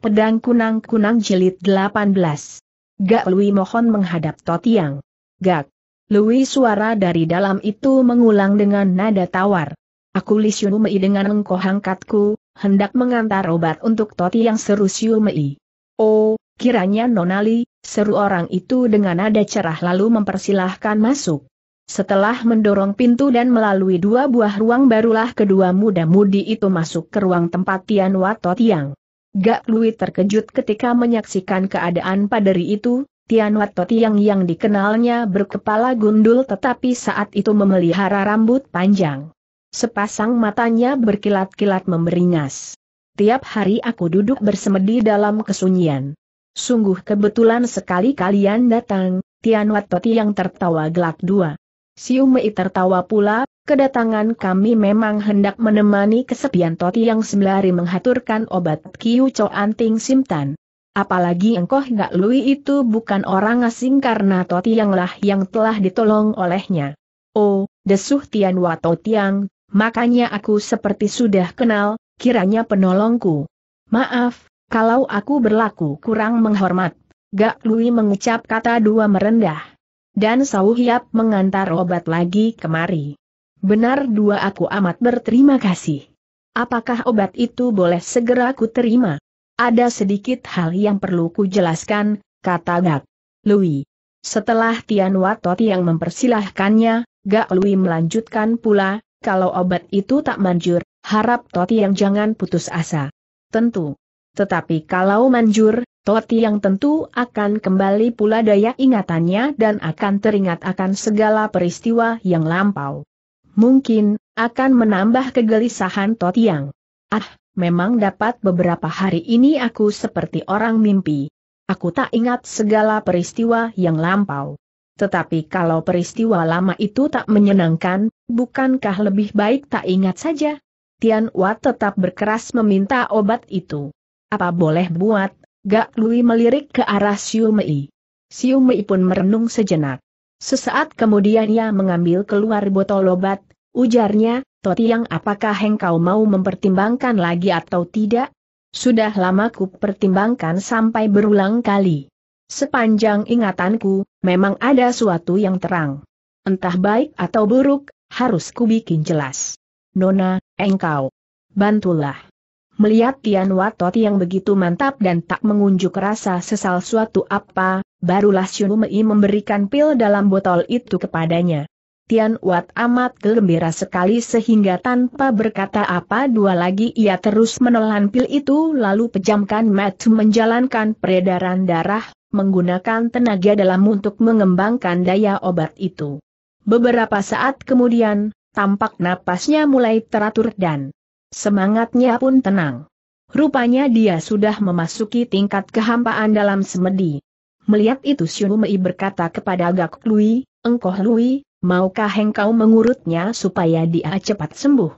Pedang Kunang-Kunang Jilid 18. Gak Lui mohon menghadap Totiang. Gak. Lui suara dari dalam itu mengulang dengan nada tawar. Aku Li Mei dengan engkau angkatku, hendak mengantar obat untuk Totiang seru Mei. Oh, kiranya Nonali, seru orang itu dengan nada cerah lalu mempersilahkan masuk. Setelah mendorong pintu dan melalui dua buah ruang barulah kedua muda-mudi itu masuk ke ruang tempat Tian Wat Totiang. Gak Lui terkejut ketika menyaksikan keadaan paderi itu, Tian Tianwat Totiang yang dikenalnya berkepala gundul tetapi saat itu memelihara rambut panjang. Sepasang matanya berkilat-kilat memberingas. Tiap hari aku duduk bersemedi dalam kesunyian. Sungguh kebetulan sekali kalian datang, Tian Toti yang tertawa gelak dua. Siu Mei tertawa pula, kedatangan kami memang hendak menemani kesepian Toti yang sembari menghaturkan obat Kiu Cho Anting Simtan. Apalagi engkau Gak Lui itu bukan orang asing karena Toti yanglah yang telah ditolong olehnya. Oh, desuh Tian Wato Tiang, makanya aku seperti sudah kenal, kiranya penolongku. Maaf, kalau aku berlaku kurang menghormat. Gak Lui mengucap kata dua merendah. Dan Sau Hiap mengantar obat lagi kemari. Benar dua aku amat berterima kasih. Apakah obat itu boleh segera ku terima? Ada sedikit hal yang perlu ku jelaskan, kata Gak. Lui. Setelah Tian Watot yang mempersilahkannya, Gak Lui melanjutkan pula, kalau obat itu tak manjur, harap Toti yang jangan putus asa. Tentu. Tetapi kalau manjur, Toti yang tentu akan kembali pula daya ingatannya dan akan teringat akan segala peristiwa yang lampau. Mungkin, akan menambah kegelisahan Toti yang. Ah, memang dapat beberapa hari ini aku seperti orang mimpi. Aku tak ingat segala peristiwa yang lampau. Tetapi kalau peristiwa lama itu tak menyenangkan, bukankah lebih baik tak ingat saja? Tian Wa tetap berkeras meminta obat itu. Apa boleh buat, Gak Lui melirik ke arah Siu Mei. Siu Mei pun merenung sejenak. Sesaat kemudian ia mengambil keluar botol obat, ujarnya, Totiang apakah engkau mau mempertimbangkan lagi atau tidak? Sudah lama ku pertimbangkan sampai berulang kali. Sepanjang ingatanku, memang ada suatu yang terang. Entah baik atau buruk, harus ku bikin jelas. Nona, engkau. Bantulah. Melihat Tian Watot yang begitu mantap dan tak mengunjuk rasa sesal suatu apa, barulah Xiu Mei memberikan pil dalam botol itu kepadanya. Tian Wat amat gembira sekali sehingga tanpa berkata apa dua lagi ia terus menelan pil itu lalu pejamkan mata menjalankan peredaran darah, menggunakan tenaga dalam untuk mengembangkan daya obat itu. Beberapa saat kemudian, tampak napasnya mulai teratur dan Semangatnya pun tenang. Rupanya dia sudah memasuki tingkat kehampaan dalam semedi. Melihat itu Xiu Mei berkata kepada Gak Lui, Engkoh Lui, maukah engkau mengurutnya supaya dia cepat sembuh?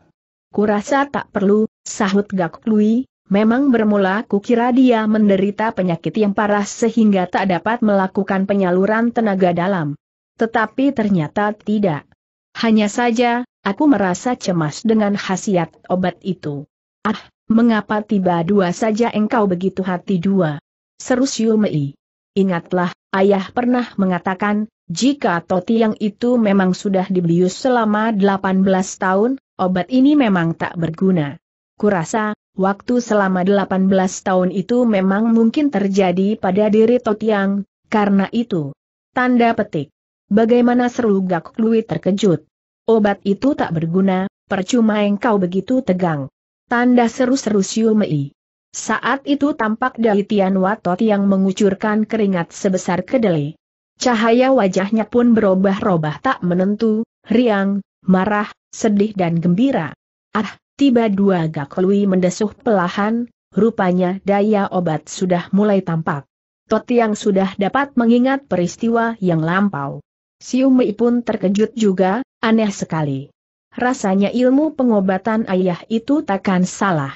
Kurasa tak perlu, sahut Gak Lui, memang bermula kukira dia menderita penyakit yang parah sehingga tak dapat melakukan penyaluran tenaga dalam. Tetapi ternyata tidak. Hanya saja, Aku merasa cemas dengan khasiat obat itu. Ah, mengapa tiba dua saja engkau begitu hati dua? Seru Mei. Ingatlah, ayah pernah mengatakan, jika toti yang itu memang sudah dibius selama 18 tahun, obat ini memang tak berguna. Kurasa, waktu selama 18 tahun itu memang mungkin terjadi pada diri Totiang, karena itu. Tanda petik. Bagaimana seru Gak Lui terkejut. Obat itu tak berguna, percuma engkau begitu tegang. Tanda seru-seru Siu Mei. Saat itu tampak dari Tian Watot yang mengucurkan keringat sebesar kedelai. Cahaya wajahnya pun berubah-ubah tak menentu, riang, marah, sedih dan gembira. Ah, tiba dua gak Lui mendesuh pelahan, rupanya daya obat sudah mulai tampak. Tot yang sudah dapat mengingat peristiwa yang lampau. Siumei pun terkejut juga, Aneh sekali. Rasanya ilmu pengobatan ayah itu takkan salah.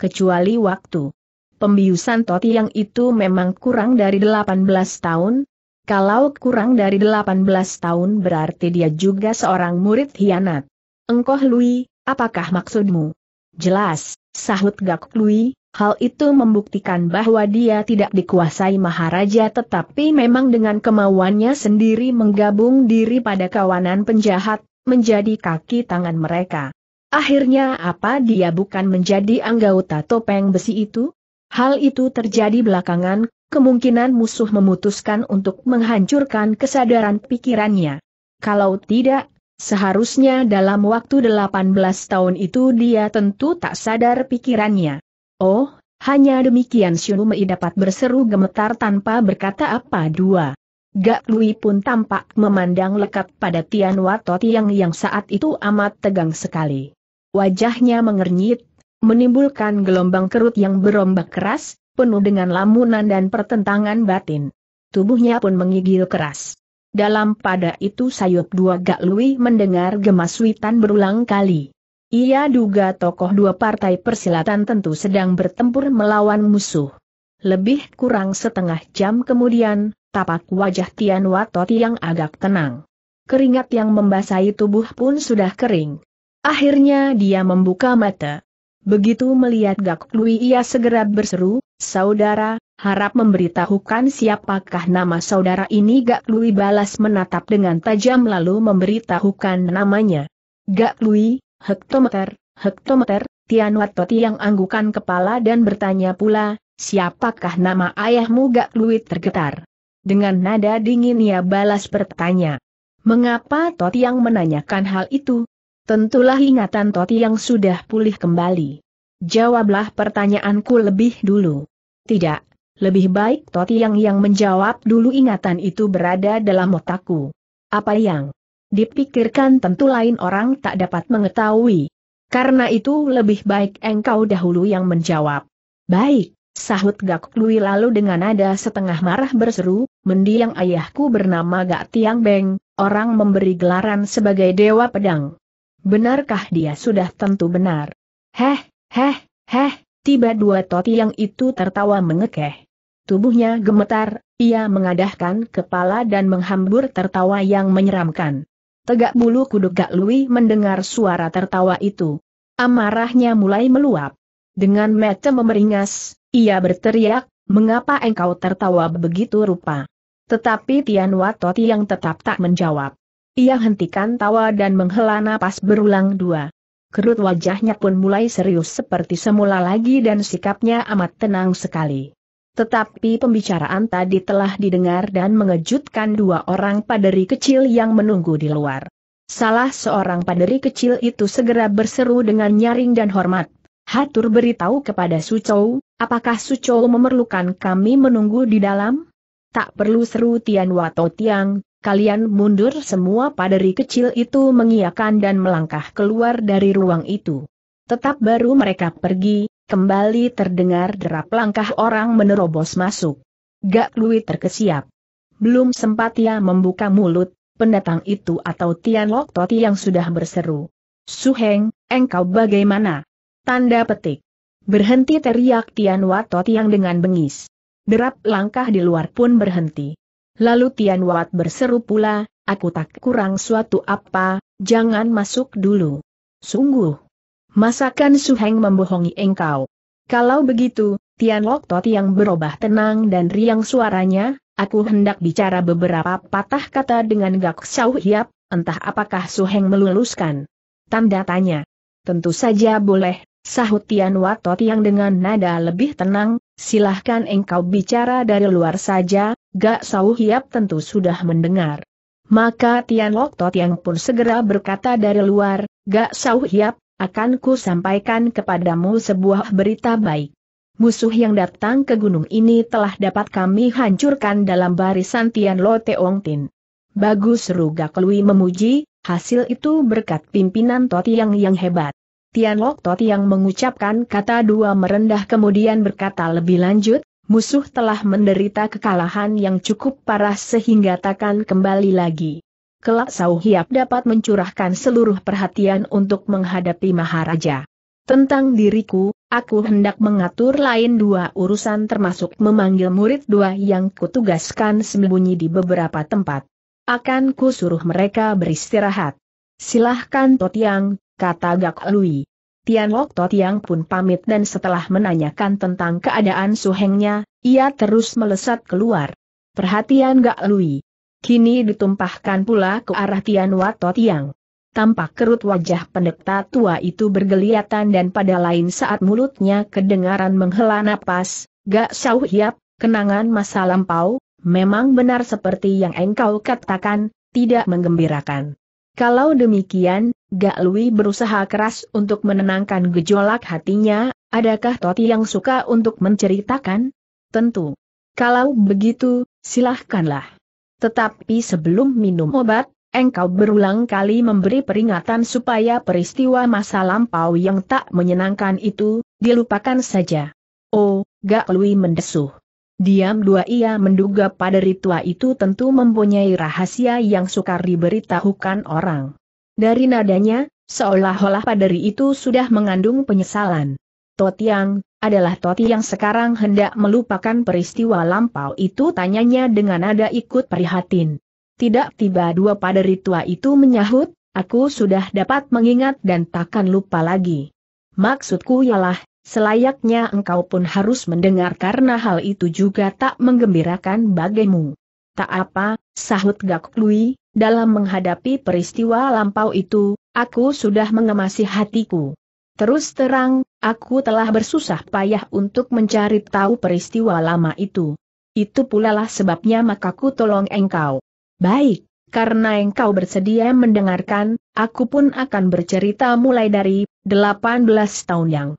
Kecuali waktu. Pembiusan Toti yang itu memang kurang dari 18 tahun. Kalau kurang dari 18 tahun berarti dia juga seorang murid hianat. Engkoh Lui, apakah maksudmu? Jelas, sahut Gak Lui, Hal itu membuktikan bahwa dia tidak dikuasai Maharaja tetapi memang dengan kemauannya sendiri menggabung diri pada kawanan penjahat, menjadi kaki tangan mereka. Akhirnya apa dia bukan menjadi anggota topeng besi itu? Hal itu terjadi belakangan, kemungkinan musuh memutuskan untuk menghancurkan kesadaran pikirannya. Kalau tidak, seharusnya dalam waktu 18 tahun itu dia tentu tak sadar pikirannya. Oh, hanya demikian Xiumei dapat berseru gemetar tanpa berkata apa dua. Gak Lui pun tampak memandang lekat pada Tian Wato tiang yang saat itu amat tegang sekali. Wajahnya mengernyit, menimbulkan gelombang kerut yang berombak keras, penuh dengan lamunan dan pertentangan batin. Tubuhnya pun mengigil keras. Dalam pada itu sayup dua Gak Lui mendengar gemas witan berulang kali. Ia duga tokoh dua partai persilatan tentu sedang bertempur melawan musuh. Lebih kurang setengah jam kemudian, tapak wajah Tian Watoti yang agak tenang. Keringat yang membasahi tubuh pun sudah kering. Akhirnya dia membuka mata. Begitu melihat Gak Lui ia segera berseru, Saudara, harap memberitahukan siapakah nama saudara ini Gak Lui balas menatap dengan tajam lalu memberitahukan namanya. Gak Lui, hektometer, hektometer, Tian Toti yang anggukan kepala dan bertanya pula, siapakah nama ayahmu Gak luit tergetar. Dengan nada dingin ia balas bertanya. Mengapa Toti yang menanyakan hal itu? Tentulah ingatan Toti yang sudah pulih kembali. Jawablah pertanyaanku lebih dulu. Tidak, lebih baik Toti yang yang menjawab dulu ingatan itu berada dalam otakku. Apa yang dipikirkan tentu lain orang tak dapat mengetahui. Karena itu lebih baik engkau dahulu yang menjawab. Baik, sahut Gak Lui lalu dengan nada setengah marah berseru, mendiang ayahku bernama Gak Tiang Beng, orang memberi gelaran sebagai Dewa Pedang. Benarkah dia sudah tentu benar? Heh, heh, heh, tiba dua toti yang itu tertawa mengekeh. Tubuhnya gemetar, ia mengadahkan kepala dan menghambur tertawa yang menyeramkan. Tegak bulu kuduk Gak Lui mendengar suara tertawa itu. Amarahnya mulai meluap. Dengan mata memeringas, ia berteriak, mengapa engkau tertawa begitu rupa? Tetapi Tian Watoti yang tetap tak menjawab. Ia hentikan tawa dan menghela napas berulang dua. Kerut wajahnya pun mulai serius seperti semula lagi dan sikapnya amat tenang sekali. Tetapi pembicaraan tadi telah didengar dan mengejutkan dua orang paderi kecil yang menunggu di luar. Salah seorang paderi kecil itu segera berseru dengan nyaring dan hormat. Hatur beritahu kepada Sucou, apakah Sucou memerlukan kami menunggu di dalam? Tak perlu seru Tian Wato Tiang, kalian mundur semua paderi kecil itu mengiakan dan melangkah keluar dari ruang itu. Tetap baru mereka pergi, Kembali terdengar derap langkah orang menerobos masuk. Gak Lui terkesiap. Belum sempat ia membuka mulut, pendatang itu atau Tian Lok Toti yang sudah berseru. Suheng, engkau bagaimana? Tanda petik. Berhenti teriak Tian Watot yang dengan bengis. Derap langkah di luar pun berhenti. Lalu Tian Wat berseru pula, aku tak kurang suatu apa, jangan masuk dulu. Sungguh, Masakan Su Heng membohongi engkau. Kalau begitu, Tian Lok Tot yang berubah tenang dan riang suaranya, aku hendak bicara beberapa patah kata dengan Gak Sau Hiap, entah apakah Su Heng meluluskan. Tanda tanya. Tentu saja boleh, sahut Tian Watot yang dengan nada lebih tenang, silahkan engkau bicara dari luar saja, Gak Sau Hiap tentu sudah mendengar. Maka Tian Lok Tot yang pun segera berkata dari luar, Gak Sau Hiap, akan ku sampaikan kepadamu sebuah berita baik. Musuh yang datang ke gunung ini telah dapat kami hancurkan dalam barisan Tian Lo Teong Tin. Bagus Ruga Kelui memuji, hasil itu berkat pimpinan Totiang yang hebat. Tian Lok Totiang mengucapkan kata dua merendah kemudian berkata lebih lanjut, musuh telah menderita kekalahan yang cukup parah sehingga takkan kembali lagi kelak Sau Hiap dapat mencurahkan seluruh perhatian untuk menghadapi Maharaja. Tentang diriku, aku hendak mengatur lain dua urusan termasuk memanggil murid dua yang kutugaskan sembunyi di beberapa tempat. Akan kusuruh mereka beristirahat. Silahkan Totiang, kata Gak Lui. Tianlok Totiang pun pamit dan setelah menanyakan tentang keadaan suhengnya, ia terus melesat keluar. Perhatian Gak Lui. Kini ditumpahkan pula ke arah Tian Wato Tiang. Tampak kerut wajah pendekta tua itu bergeliatan dan pada lain saat mulutnya kedengaran menghela napas, gak sauh hiap, kenangan masa lampau, memang benar seperti yang engkau katakan, tidak menggembirakan. Kalau demikian, Gak Lui berusaha keras untuk menenangkan gejolak hatinya, adakah Toti yang suka untuk menceritakan? Tentu. Kalau begitu, silahkanlah. Tetapi sebelum minum obat, engkau berulang kali memberi peringatan supaya peristiwa masa lampau yang tak menyenangkan itu, dilupakan saja. Oh, Gak Lui mendesuh. Diam dua ia menduga pada ritual itu tentu mempunyai rahasia yang sukar diberitahukan orang. Dari nadanya, seolah-olah paderi itu sudah mengandung penyesalan. Totiang, adalah Toti yang sekarang hendak melupakan peristiwa lampau itu tanyanya dengan nada ikut prihatin. Tidak tiba dua pada tua itu menyahut, aku sudah dapat mengingat dan takkan lupa lagi. Maksudku ialah, Selayaknya engkau pun harus mendengar karena hal itu juga tak menggembirakan bagimu. Tak apa, sahut Gak dalam menghadapi peristiwa lampau itu, aku sudah mengemasi hatiku. Terus terang, aku telah bersusah payah untuk mencari tahu peristiwa lama itu. Itu pula lah sebabnya maka ku tolong engkau. Baik, karena engkau bersedia mendengarkan, aku pun akan bercerita mulai dari 18 tahun yang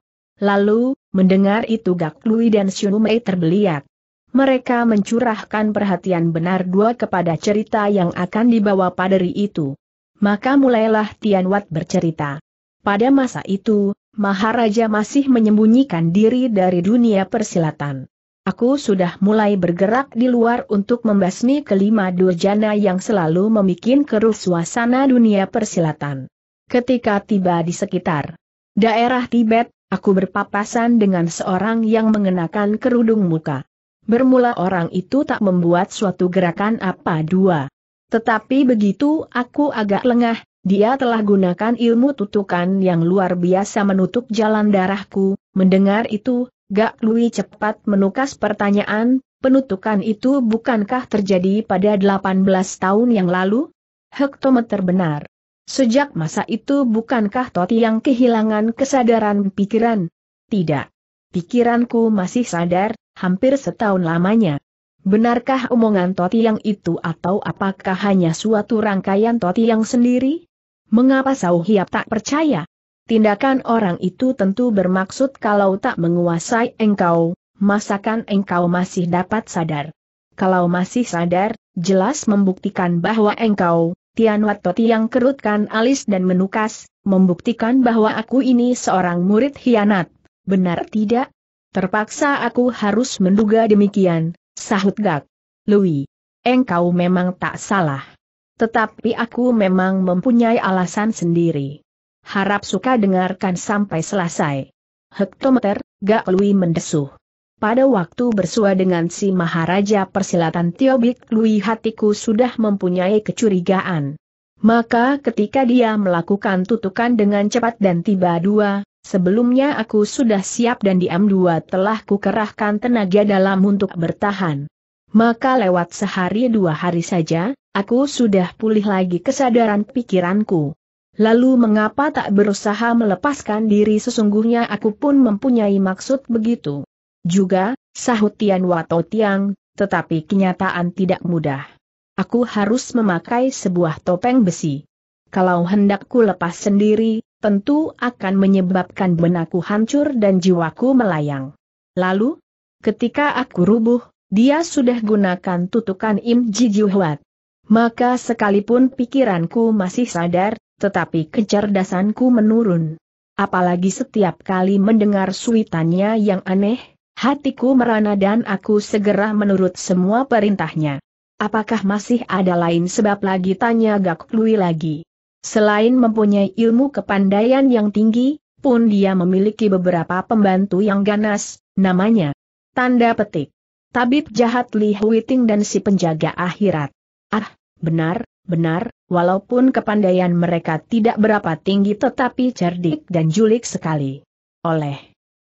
lalu, mendengar itu Gak Lui dan Xiumei terbeliak. Mereka mencurahkan perhatian benar dua kepada cerita yang akan dibawa padari itu. Maka mulailah Tian Tianwat bercerita. Pada masa itu, Maharaja masih menyembunyikan diri dari dunia persilatan. Aku sudah mulai bergerak di luar untuk membasmi kelima durjana yang selalu memikin keruh suasana dunia persilatan. Ketika tiba di sekitar daerah Tibet, aku berpapasan dengan seorang yang mengenakan kerudung muka. Bermula orang itu tak membuat suatu gerakan apa dua. Tetapi begitu aku agak lengah, dia telah gunakan ilmu tutukan yang luar biasa menutup jalan darahku, mendengar itu, Gak Lui cepat menukas pertanyaan, penutukan itu bukankah terjadi pada 18 tahun yang lalu? Hektometer benar. Sejak masa itu bukankah Toti yang kehilangan kesadaran pikiran? Tidak. Pikiranku masih sadar, hampir setahun lamanya. Benarkah omongan Toti yang itu atau apakah hanya suatu rangkaian Toti yang sendiri? Mengapa Sau Hiap tak percaya? Tindakan orang itu tentu bermaksud kalau tak menguasai engkau, masakan engkau masih dapat sadar. Kalau masih sadar, jelas membuktikan bahwa engkau, Tian Wat Toti yang kerutkan alis dan menukas, membuktikan bahwa aku ini seorang murid hianat. Benar tidak? Terpaksa aku harus menduga demikian, sahut Gak. Lui, engkau memang tak salah. Tetapi aku memang mempunyai alasan sendiri. Harap suka dengarkan sampai selesai. Hektometer, Gak Lui mendesuh. Pada waktu bersua dengan si Maharaja Persilatan Tiobik Lui hatiku sudah mempunyai kecurigaan. Maka ketika dia melakukan tutukan dengan cepat dan tiba dua, sebelumnya aku sudah siap dan diam dua telah kukerahkan tenaga dalam untuk bertahan. Maka lewat sehari dua hari saja, aku sudah pulih lagi kesadaran pikiranku. Lalu mengapa tak berusaha melepaskan diri sesungguhnya aku pun mempunyai maksud begitu. Juga, sahut Tian Wato Tiang, tetapi kenyataan tidak mudah. Aku harus memakai sebuah topeng besi. Kalau hendakku lepas sendiri, tentu akan menyebabkan benakku hancur dan jiwaku melayang. Lalu, ketika aku rubuh, dia sudah gunakan tutukan Im Ji Huat. Maka sekalipun pikiranku masih sadar, tetapi kecerdasanku menurun. Apalagi setiap kali mendengar suitannya yang aneh, hatiku merana dan aku segera menurut semua perintahnya. Apakah masih ada lain sebab lagi tanya Gak Lui lagi? Selain mempunyai ilmu kepandaian yang tinggi, pun dia memiliki beberapa pembantu yang ganas, namanya. Tanda petik. Tabib jahat Li Huiting dan si penjaga akhirat. Ah, benar, benar, walaupun kepandaian mereka tidak berapa tinggi tetapi cerdik dan julik sekali. Oleh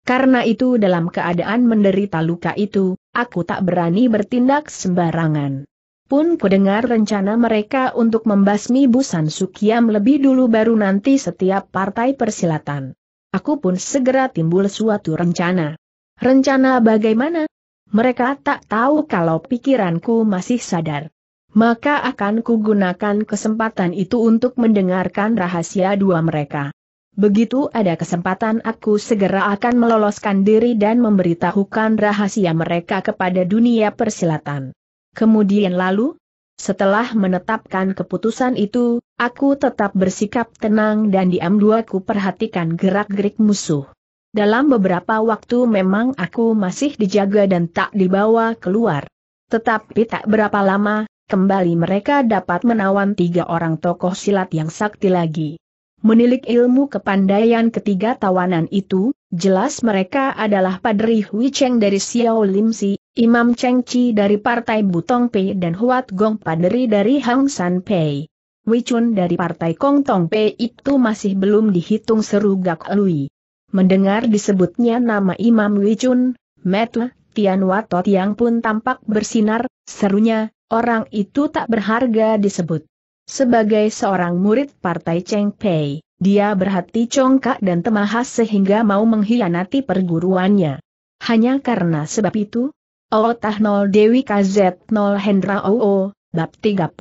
karena itu dalam keadaan menderita luka itu, aku tak berani bertindak sembarangan. Pun kudengar rencana mereka untuk membasmi Busan Sukiam lebih dulu baru nanti setiap partai persilatan. Aku pun segera timbul suatu rencana. Rencana bagaimana? Mereka tak tahu kalau pikiranku masih sadar. Maka akan kugunakan kesempatan itu untuk mendengarkan rahasia dua mereka. Begitu ada kesempatan aku segera akan meloloskan diri dan memberitahukan rahasia mereka kepada dunia persilatan. Kemudian lalu, setelah menetapkan keputusan itu, aku tetap bersikap tenang dan diam dua ku perhatikan gerak-gerik musuh. Dalam beberapa waktu memang aku masih dijaga dan tak dibawa keluar. Tetapi tak berapa lama, kembali mereka dapat menawan tiga orang tokoh silat yang sakti lagi. Menilik ilmu kepandaian ketiga tawanan itu, jelas mereka adalah Padri Hui Cheng dari Xiao Lim Si, Imam Cheng Chi dari Partai Butong Pei dan Huat Gong Padri dari Hang San Pei. Wei Chun dari Partai Kong Tong Pei itu masih belum dihitung seru Gak Lui. Mendengar disebutnya nama Imam Wicun, Metu, Tian Watot yang pun tampak bersinar, serunya, orang itu tak berharga disebut. Sebagai seorang murid partai Cheng Pei, dia berhati congkak dan temahas sehingga mau mengkhianati perguruannya. Hanya karena sebab itu, Ootah 0 Dewi KZ 0 Hendra OO, bab 32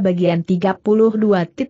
bagian 32.2.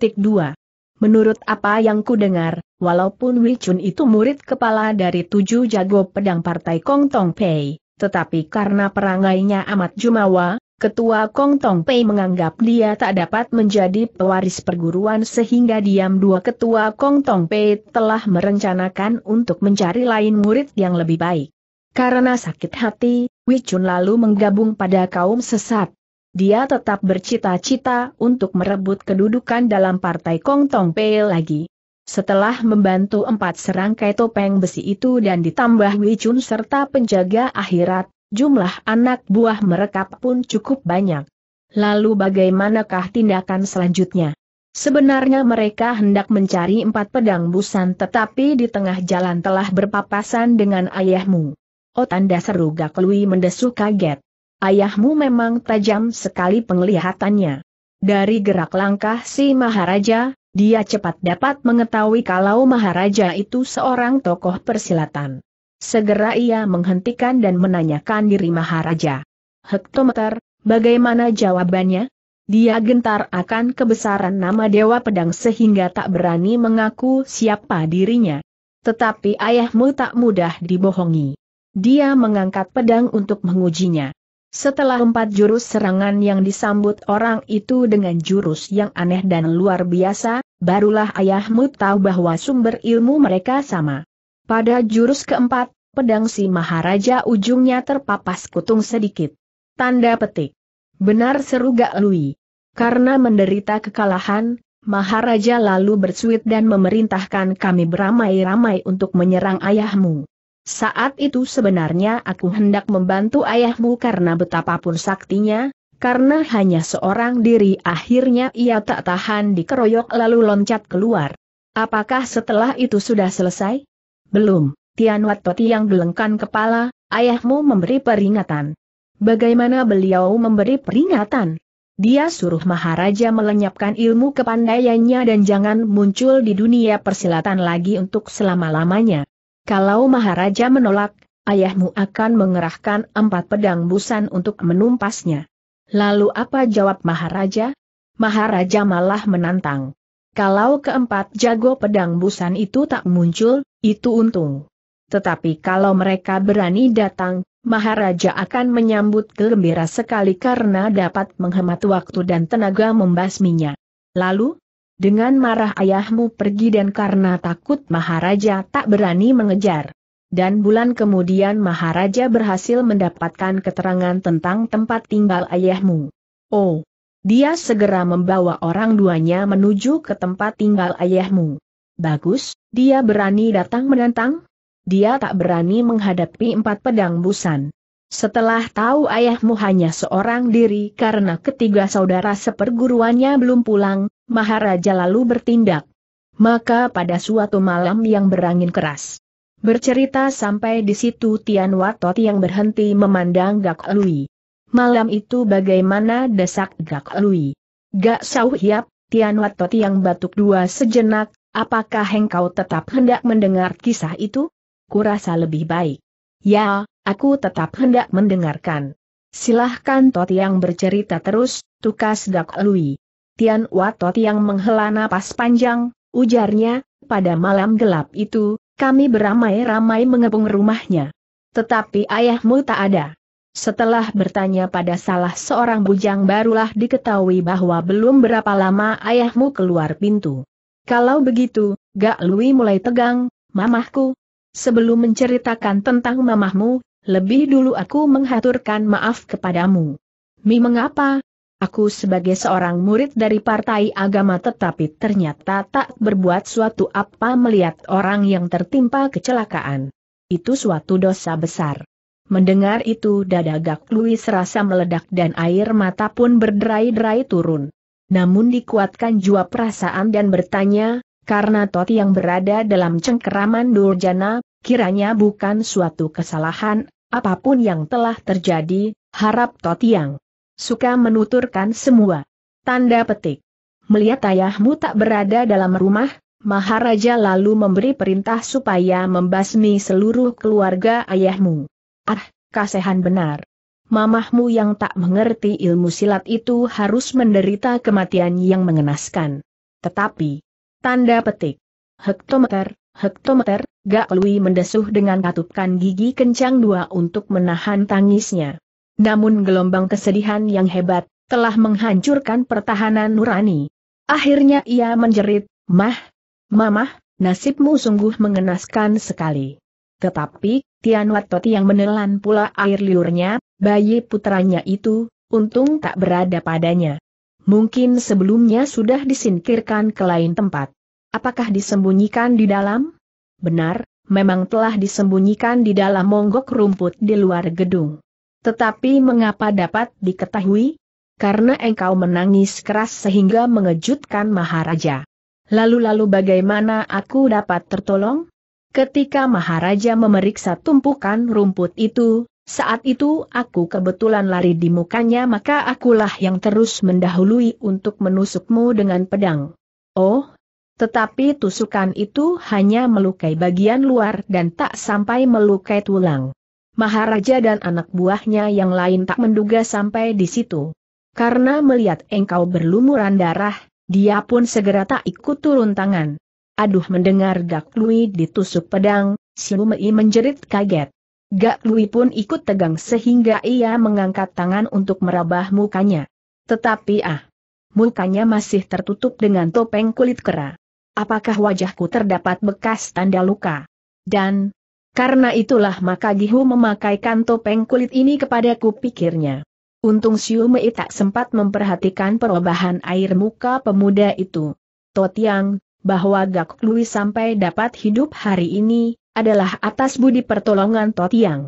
Menurut apa yang kudengar, walaupun Wei Chun itu murid kepala dari tujuh jago pedang partai Kong Tong Pei, tetapi karena perangainya amat jumawa, ketua Kong Tong Pei menganggap dia tak dapat menjadi pewaris perguruan sehingga diam dua ketua Kong Tong Pei telah merencanakan untuk mencari lain murid yang lebih baik. Karena sakit hati, Wei Chun lalu menggabung pada kaum sesat, dia tetap bercita-cita untuk merebut kedudukan dalam partai Kong Tong Pei lagi. Setelah membantu empat serangkai topeng besi itu dan ditambah Wicun serta penjaga akhirat, jumlah anak buah mereka pun cukup banyak. Lalu bagaimanakah tindakan selanjutnya? Sebenarnya mereka hendak mencari empat pedang busan tetapi di tengah jalan telah berpapasan dengan ayahmu. Oh tanda seru Gak Lui mendesu kaget ayahmu memang tajam sekali penglihatannya. Dari gerak langkah si Maharaja, dia cepat dapat mengetahui kalau Maharaja itu seorang tokoh persilatan. Segera ia menghentikan dan menanyakan diri Maharaja. Hektometer, bagaimana jawabannya? Dia gentar akan kebesaran nama Dewa Pedang sehingga tak berani mengaku siapa dirinya. Tetapi ayahmu tak mudah dibohongi. Dia mengangkat pedang untuk mengujinya. Setelah empat jurus serangan yang disambut orang itu dengan jurus yang aneh dan luar biasa, barulah ayahmu tahu bahwa sumber ilmu mereka sama. Pada jurus keempat, pedang si Maharaja ujungnya terpapas kutung sedikit. Tanda petik. Benar seru gak Lui. Karena menderita kekalahan, Maharaja lalu bersuit dan memerintahkan kami beramai-ramai untuk menyerang ayahmu. Saat itu sebenarnya aku hendak membantu ayahmu karena betapapun saktinya, karena hanya seorang diri akhirnya ia tak tahan dikeroyok lalu loncat keluar. Apakah setelah itu sudah selesai? Belum, Tian Peti yang gelengkan kepala, ayahmu memberi peringatan. Bagaimana beliau memberi peringatan? Dia suruh Maharaja melenyapkan ilmu kepandaiannya dan jangan muncul di dunia persilatan lagi untuk selama-lamanya. Kalau Maharaja menolak, ayahmu akan mengerahkan empat pedang busan untuk menumpasnya. Lalu apa jawab Maharaja? Maharaja malah menantang. Kalau keempat jago pedang busan itu tak muncul, itu untung. Tetapi kalau mereka berani datang, Maharaja akan menyambut gembira sekali karena dapat menghemat waktu dan tenaga membasminya. Lalu, dengan marah ayahmu pergi dan karena takut Maharaja tak berani mengejar. Dan bulan kemudian Maharaja berhasil mendapatkan keterangan tentang tempat tinggal ayahmu. Oh, dia segera membawa orang duanya menuju ke tempat tinggal ayahmu. Bagus, dia berani datang menantang? Dia tak berani menghadapi empat pedang busan. Setelah tahu ayahmu hanya seorang diri karena ketiga saudara seperguruannya belum pulang, Maharaja lalu bertindak. Maka pada suatu malam yang berangin keras. Bercerita sampai di situ Tian Watot yang berhenti memandang Gak Lui. Malam itu bagaimana desak Gak Lui. Gak Sau Hiap, Tian Watot yang batuk dua sejenak, apakah engkau tetap hendak mendengar kisah itu? Kurasa lebih baik. Ya, Aku tetap hendak mendengarkan. Silahkan Tot yang bercerita terus, tukas Dak Lui. Tian Tot yang menghela napas panjang, ujarnya, pada malam gelap itu, kami beramai-ramai mengepung rumahnya. Tetapi ayahmu tak ada. Setelah bertanya pada salah seorang bujang barulah diketahui bahwa belum berapa lama ayahmu keluar pintu. Kalau begitu, Gak Lui mulai tegang, mamahku. Sebelum menceritakan tentang mamahmu, lebih dulu aku menghaturkan maaf kepadamu. Mi mengapa? Aku sebagai seorang murid dari partai agama tetapi ternyata tak berbuat suatu apa melihat orang yang tertimpa kecelakaan. Itu suatu dosa besar. Mendengar itu dada Gak Louis rasa meledak dan air mata pun berderai-derai turun. Namun dikuatkan jua perasaan dan bertanya, karena Toti yang berada dalam cengkeraman Durjana, kiranya bukan suatu kesalahan, Apapun yang telah terjadi, harap Totiang. Suka menuturkan semua. Tanda petik. Melihat ayahmu tak berada dalam rumah, Maharaja lalu memberi perintah supaya membasmi seluruh keluarga ayahmu. Ah, kasihan benar. Mamahmu yang tak mengerti ilmu silat itu harus menderita kematian yang mengenaskan. Tetapi, tanda petik, hektometer, Hektometer, Gak Lui mendesuh dengan katupkan gigi kencang dua untuk menahan tangisnya. Namun gelombang kesedihan yang hebat, telah menghancurkan pertahanan nurani. Akhirnya ia menjerit, Mah, Mamah, nasibmu sungguh mengenaskan sekali. Tetapi, Tian Watoti yang menelan pula air liurnya, bayi putranya itu, untung tak berada padanya. Mungkin sebelumnya sudah disingkirkan ke lain tempat. Apakah disembunyikan di dalam? Benar, memang telah disembunyikan di dalam monggok rumput di luar gedung. Tetapi mengapa dapat diketahui? Karena engkau menangis keras sehingga mengejutkan Maharaja. Lalu-lalu bagaimana aku dapat tertolong? Ketika Maharaja memeriksa tumpukan rumput itu, saat itu aku kebetulan lari di mukanya maka akulah yang terus mendahului untuk menusukmu dengan pedang. Oh, tetapi tusukan itu hanya melukai bagian luar dan tak sampai melukai tulang. Maharaja dan anak buahnya yang lain tak menduga sampai di situ. Karena melihat engkau berlumuran darah, dia pun segera tak ikut turun tangan. Aduh mendengar Gak Lui ditusuk pedang, si Mei menjerit kaget. Gak Lui pun ikut tegang sehingga ia mengangkat tangan untuk merabah mukanya. Tetapi ah, mukanya masih tertutup dengan topeng kulit kera apakah wajahku terdapat bekas tanda luka. Dan, karena itulah maka Gihu memakaikan topeng kulit ini kepadaku pikirnya. Untung Siu Mei tak sempat memperhatikan perubahan air muka pemuda itu. Totiang, bahwa Gak Lui sampai dapat hidup hari ini, adalah atas budi pertolongan Totiang.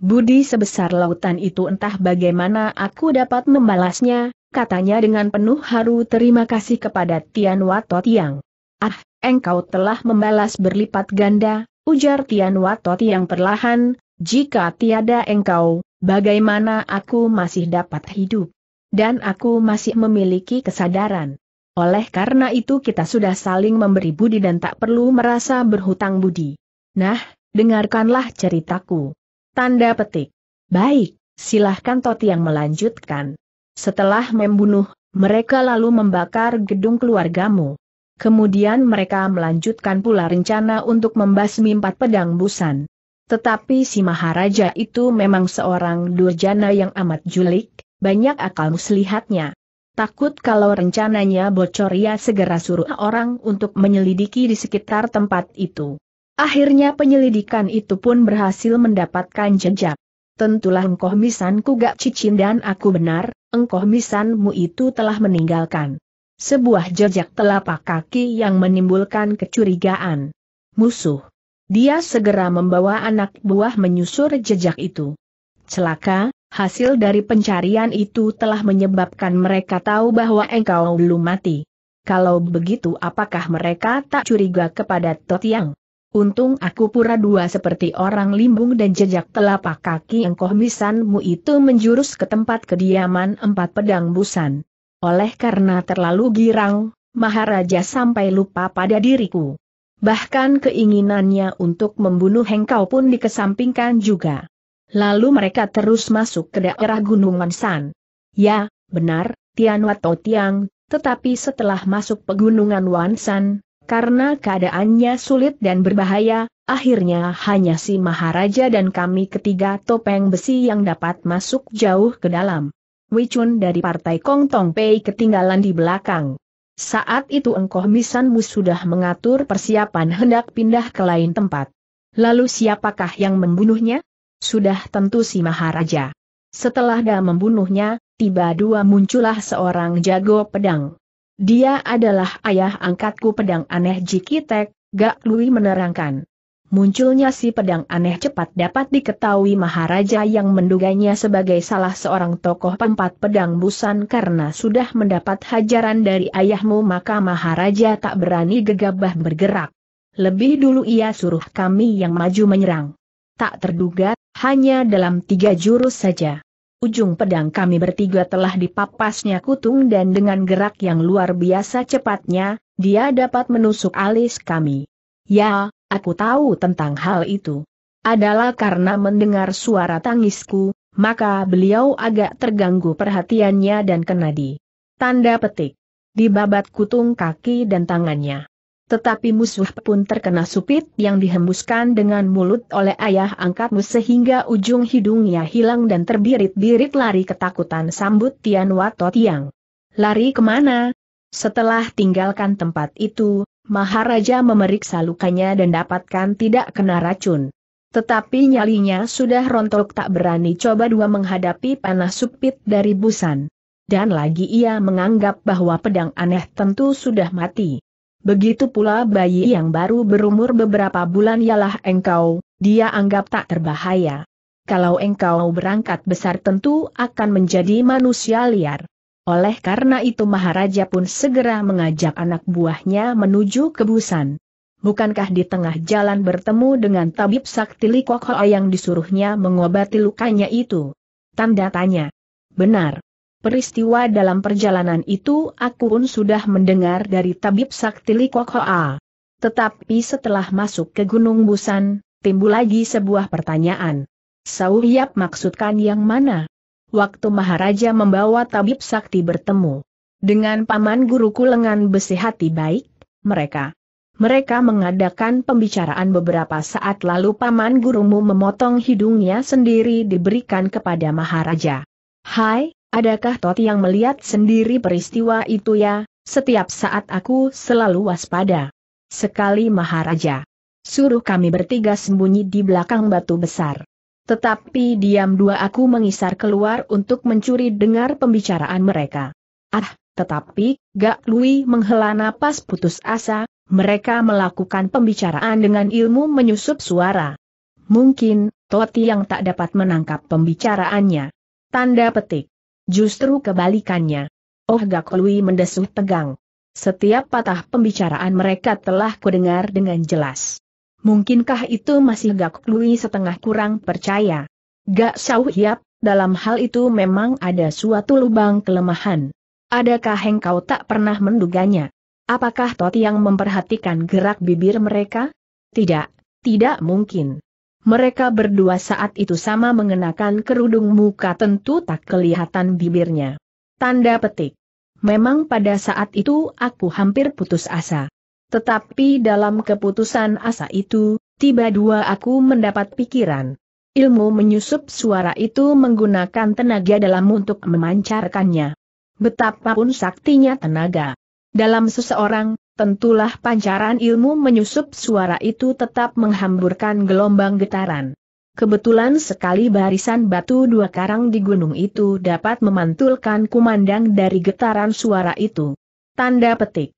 Budi sebesar lautan itu entah bagaimana aku dapat membalasnya, katanya dengan penuh haru terima kasih kepada Tian Wat Totiang. Ah, engkau telah membalas berlipat ganda, ujar Tian Watoti yang perlahan, jika tiada engkau, bagaimana aku masih dapat hidup? Dan aku masih memiliki kesadaran. Oleh karena itu kita sudah saling memberi budi dan tak perlu merasa berhutang budi. Nah, dengarkanlah ceritaku. Tanda petik. Baik, silahkan Toti yang melanjutkan. Setelah membunuh, mereka lalu membakar gedung keluargamu. Kemudian mereka melanjutkan pula rencana untuk membasmi empat pedang busan. Tetapi si Maharaja itu memang seorang durjana yang amat julik, banyak akal muslihatnya. Takut kalau rencananya bocor ia segera suruh orang untuk menyelidiki di sekitar tempat itu. Akhirnya penyelidikan itu pun berhasil mendapatkan jejak. Tentulah engkau misanku gak cicin dan aku benar, engkau misanmu itu telah meninggalkan sebuah jejak telapak kaki yang menimbulkan kecurigaan. Musuh. Dia segera membawa anak buah menyusur jejak itu. Celaka, hasil dari pencarian itu telah menyebabkan mereka tahu bahwa engkau belum mati. Kalau begitu apakah mereka tak curiga kepada Totiang? Untung aku pura dua seperti orang limbung dan jejak telapak kaki engkau misanmu itu menjurus ke tempat kediaman empat pedang busan. Oleh karena terlalu girang, Maharaja sampai lupa pada diriku. Bahkan keinginannya untuk membunuh Hengkau pun dikesampingkan juga. Lalu mereka terus masuk ke daerah Gunung Wansan. Ya, benar, Tian Wato Tiang, tetapi setelah masuk pegunungan Wansan, karena keadaannya sulit dan berbahaya, akhirnya hanya si Maharaja dan kami ketiga topeng besi yang dapat masuk jauh ke dalam. Wichun dari partai Kong Tong Pei ketinggalan di belakang. Saat itu engkoh misanmu sudah mengatur persiapan hendak pindah ke lain tempat. Lalu siapakah yang membunuhnya? Sudah tentu si Maharaja. Setelah dia membunuhnya, tiba dua muncullah seorang jago pedang. Dia adalah ayah angkatku pedang aneh Jikitek, Gak Lui menerangkan. Munculnya si pedang aneh cepat dapat diketahui Maharaja yang menduganya sebagai salah seorang tokoh pempat pedang busan karena sudah mendapat hajaran dari ayahmu maka Maharaja tak berani gegabah bergerak. Lebih dulu ia suruh kami yang maju menyerang. Tak terduga, hanya dalam tiga jurus saja. Ujung pedang kami bertiga telah dipapasnya kutung dan dengan gerak yang luar biasa cepatnya, dia dapat menusuk alis kami. Ya, Aku tahu tentang hal itu. Adalah karena mendengar suara tangisku, maka beliau agak terganggu perhatiannya dan kena di tanda petik. Dibabat kutung kaki dan tangannya. Tetapi musuh pun terkena supit yang dihembuskan dengan mulut oleh ayah angkatmu sehingga ujung hidungnya hilang dan terbirit-birit lari ketakutan sambut Tian Wato Tiang. Lari kemana? Setelah tinggalkan tempat itu, Maharaja memeriksa lukanya dan dapatkan tidak kena racun. Tetapi nyalinya sudah rontok tak berani coba dua menghadapi panah supit dari busan. Dan lagi ia menganggap bahwa pedang aneh tentu sudah mati. Begitu pula bayi yang baru berumur beberapa bulan ialah engkau, dia anggap tak terbahaya. Kalau engkau berangkat besar tentu akan menjadi manusia liar. Oleh karena itu Maharaja pun segera mengajak anak buahnya menuju ke Busan. Bukankah di tengah jalan bertemu dengan tabib sakti Likokho yang disuruhnya mengobati lukanya itu? Tanda tanya. Benar. Peristiwa dalam perjalanan itu aku pun sudah mendengar dari tabib sakti Likokhoa. Tetapi setelah masuk ke Gunung Busan, timbul lagi sebuah pertanyaan. Sauhiap maksudkan yang mana? waktu Maharaja membawa tabib sakti bertemu dengan paman guruku lengan besi hati baik, mereka. Mereka mengadakan pembicaraan beberapa saat lalu paman gurumu memotong hidungnya sendiri diberikan kepada Maharaja. Hai, adakah Toti yang melihat sendiri peristiwa itu ya, setiap saat aku selalu waspada. Sekali Maharaja. Suruh kami bertiga sembunyi di belakang batu besar. Tetapi diam dua aku mengisar keluar untuk mencuri dengar pembicaraan mereka. Ah, tetapi, Gak Lui menghela napas putus asa, mereka melakukan pembicaraan dengan ilmu menyusup suara. Mungkin, Toti yang tak dapat menangkap pembicaraannya. Tanda petik. Justru kebalikannya. Oh Gak Lui mendesuh tegang. Setiap patah pembicaraan mereka telah kudengar dengan jelas. Mungkinkah itu masih Gak Lui setengah kurang percaya? Gak Xiao Hiap, dalam hal itu memang ada suatu lubang kelemahan. Adakah engkau tak pernah menduganya? Apakah Tot yang memperhatikan gerak bibir mereka? Tidak, tidak mungkin. Mereka berdua saat itu sama mengenakan kerudung muka tentu tak kelihatan bibirnya. Tanda petik. Memang pada saat itu aku hampir putus asa. Tetapi dalam keputusan asa itu, tiba dua aku mendapat pikiran. Ilmu menyusup suara itu menggunakan tenaga dalam untuk memancarkannya. Betapapun saktinya tenaga. Dalam seseorang, tentulah pancaran ilmu menyusup suara itu tetap menghamburkan gelombang getaran. Kebetulan sekali barisan batu dua karang di gunung itu dapat memantulkan kumandang dari getaran suara itu. Tanda petik.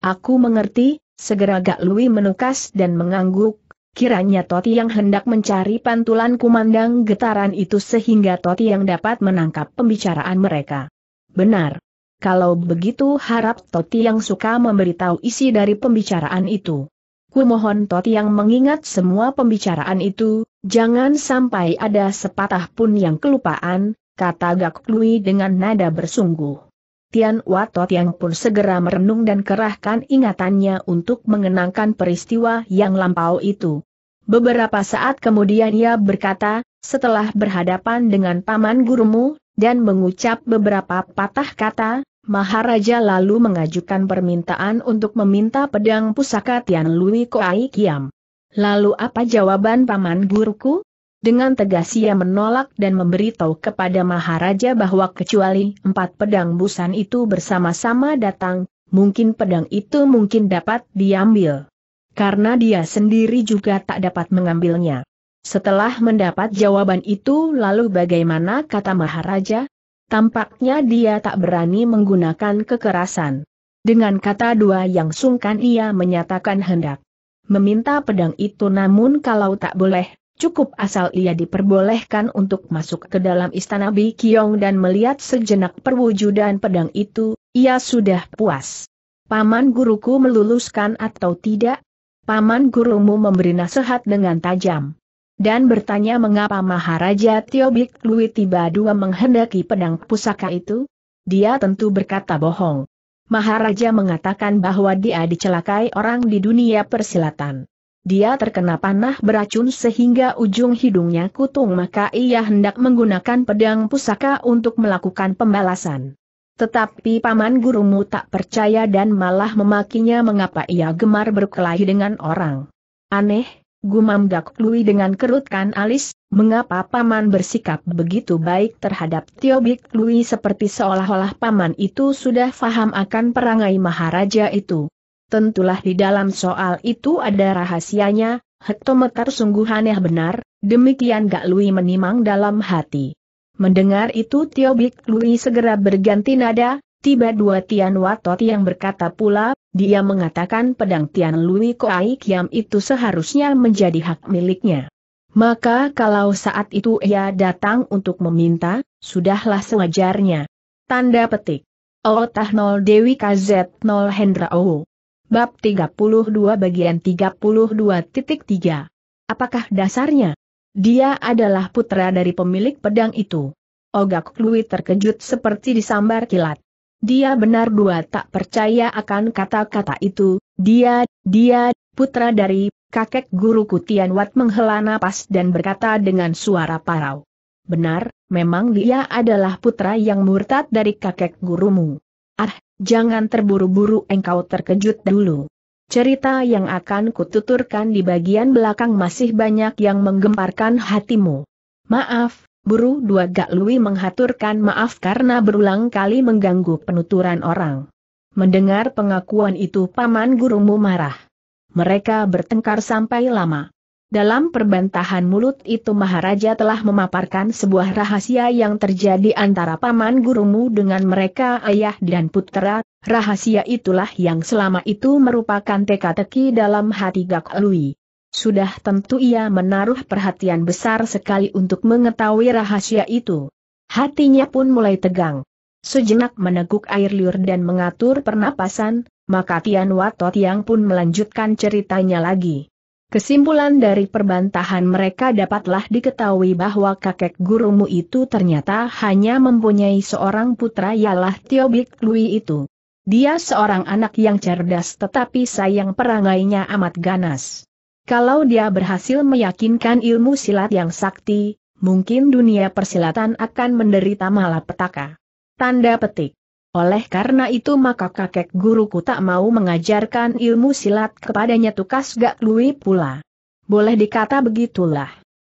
Aku mengerti, segera Gak Lui menukas dan mengangguk, kiranya Toti yang hendak mencari pantulan kumandang getaran itu sehingga Toti yang dapat menangkap pembicaraan mereka. Benar. Kalau begitu harap Toti yang suka memberitahu isi dari pembicaraan itu. Kumohon Toti yang mengingat semua pembicaraan itu, jangan sampai ada sepatah pun yang kelupaan, kata Gak Lui dengan nada bersungguh. Tian Watot yang pun segera merenung dan kerahkan ingatannya untuk mengenangkan peristiwa yang lampau itu. Beberapa saat kemudian ia berkata, setelah berhadapan dengan paman gurumu, dan mengucap beberapa patah kata, Maharaja lalu mengajukan permintaan untuk meminta pedang pusaka Tian Lui Koai Kiam. Lalu apa jawaban paman guruku? Dengan tegas ia menolak dan memberitahu kepada Maharaja bahwa kecuali empat pedang busan itu bersama-sama datang, mungkin pedang itu mungkin dapat diambil. Karena dia sendiri juga tak dapat mengambilnya. Setelah mendapat jawaban itu lalu bagaimana kata Maharaja? Tampaknya dia tak berani menggunakan kekerasan. Dengan kata dua yang sungkan ia menyatakan hendak meminta pedang itu namun kalau tak boleh, cukup asal ia diperbolehkan untuk masuk ke dalam istana Bi Kiong dan melihat sejenak perwujudan pedang itu, ia sudah puas. Paman guruku meluluskan atau tidak? Paman gurumu memberi nasihat dengan tajam. Dan bertanya mengapa Maharaja Tiobik Lui tiba dua menghendaki pedang pusaka itu? Dia tentu berkata bohong. Maharaja mengatakan bahwa dia dicelakai orang di dunia persilatan. Dia terkena panah beracun sehingga ujung hidungnya kutung maka ia hendak menggunakan pedang pusaka untuk melakukan pembalasan. Tetapi paman gurumu tak percaya dan malah memakinya mengapa ia gemar berkelahi dengan orang. Aneh, gumam Gak Lui dengan kerutkan alis, mengapa paman bersikap begitu baik terhadap Tio Lui seperti seolah-olah paman itu sudah faham akan perangai Maharaja itu. Tentulah di dalam soal itu ada rahasianya, hektometer sungguh aneh benar, demikian Gak Lui menimang dalam hati. Mendengar itu Tio Bik Lui segera berganti nada, tiba dua Tian Watot yang berkata pula, dia mengatakan pedang Tian Lui Koai Kiam itu seharusnya menjadi hak miliknya. Maka kalau saat itu ia datang untuk meminta, sudahlah sewajarnya. Tanda petik. Tahnol Dewi KZ 0 Hendra Bab 32 bagian 32.3 Apakah dasarnya? Dia adalah putra dari pemilik pedang itu. Ogak Lui terkejut seperti disambar kilat. Dia benar dua tak percaya akan kata-kata itu, dia, dia, putra dari, kakek guru Kutian Wat menghela napas dan berkata dengan suara parau. Benar, memang dia adalah putra yang murtad dari kakek gurumu. Ah, jangan terburu-buru engkau terkejut dulu. Cerita yang akan kututurkan di bagian belakang masih banyak yang menggemparkan hatimu. Maaf, Buru dua gak Lui menghaturkan maaf karena berulang kali mengganggu penuturan orang. Mendengar pengakuan itu paman gurumu marah. Mereka bertengkar sampai lama. Dalam perbantahan mulut itu Maharaja telah memaparkan sebuah rahasia yang terjadi antara paman gurumu dengan mereka ayah dan putera, rahasia itulah yang selama itu merupakan teka-teki dalam hati Gak Lui. Sudah tentu ia menaruh perhatian besar sekali untuk mengetahui rahasia itu. Hatinya pun mulai tegang. Sejenak meneguk air liur dan mengatur pernapasan, maka Tian Wato yang pun melanjutkan ceritanya lagi. Kesimpulan dari perbantahan mereka dapatlah diketahui bahwa kakek gurumu itu ternyata hanya mempunyai seorang putra ialah Tio Bik Lui itu. Dia seorang anak yang cerdas tetapi sayang perangainya amat ganas. Kalau dia berhasil meyakinkan ilmu silat yang sakti, mungkin dunia persilatan akan menderita malapetaka. Tanda petik. Oleh karena itu maka kakek guruku tak mau mengajarkan ilmu silat kepadanya tukas gak lui pula. Boleh dikata begitulah.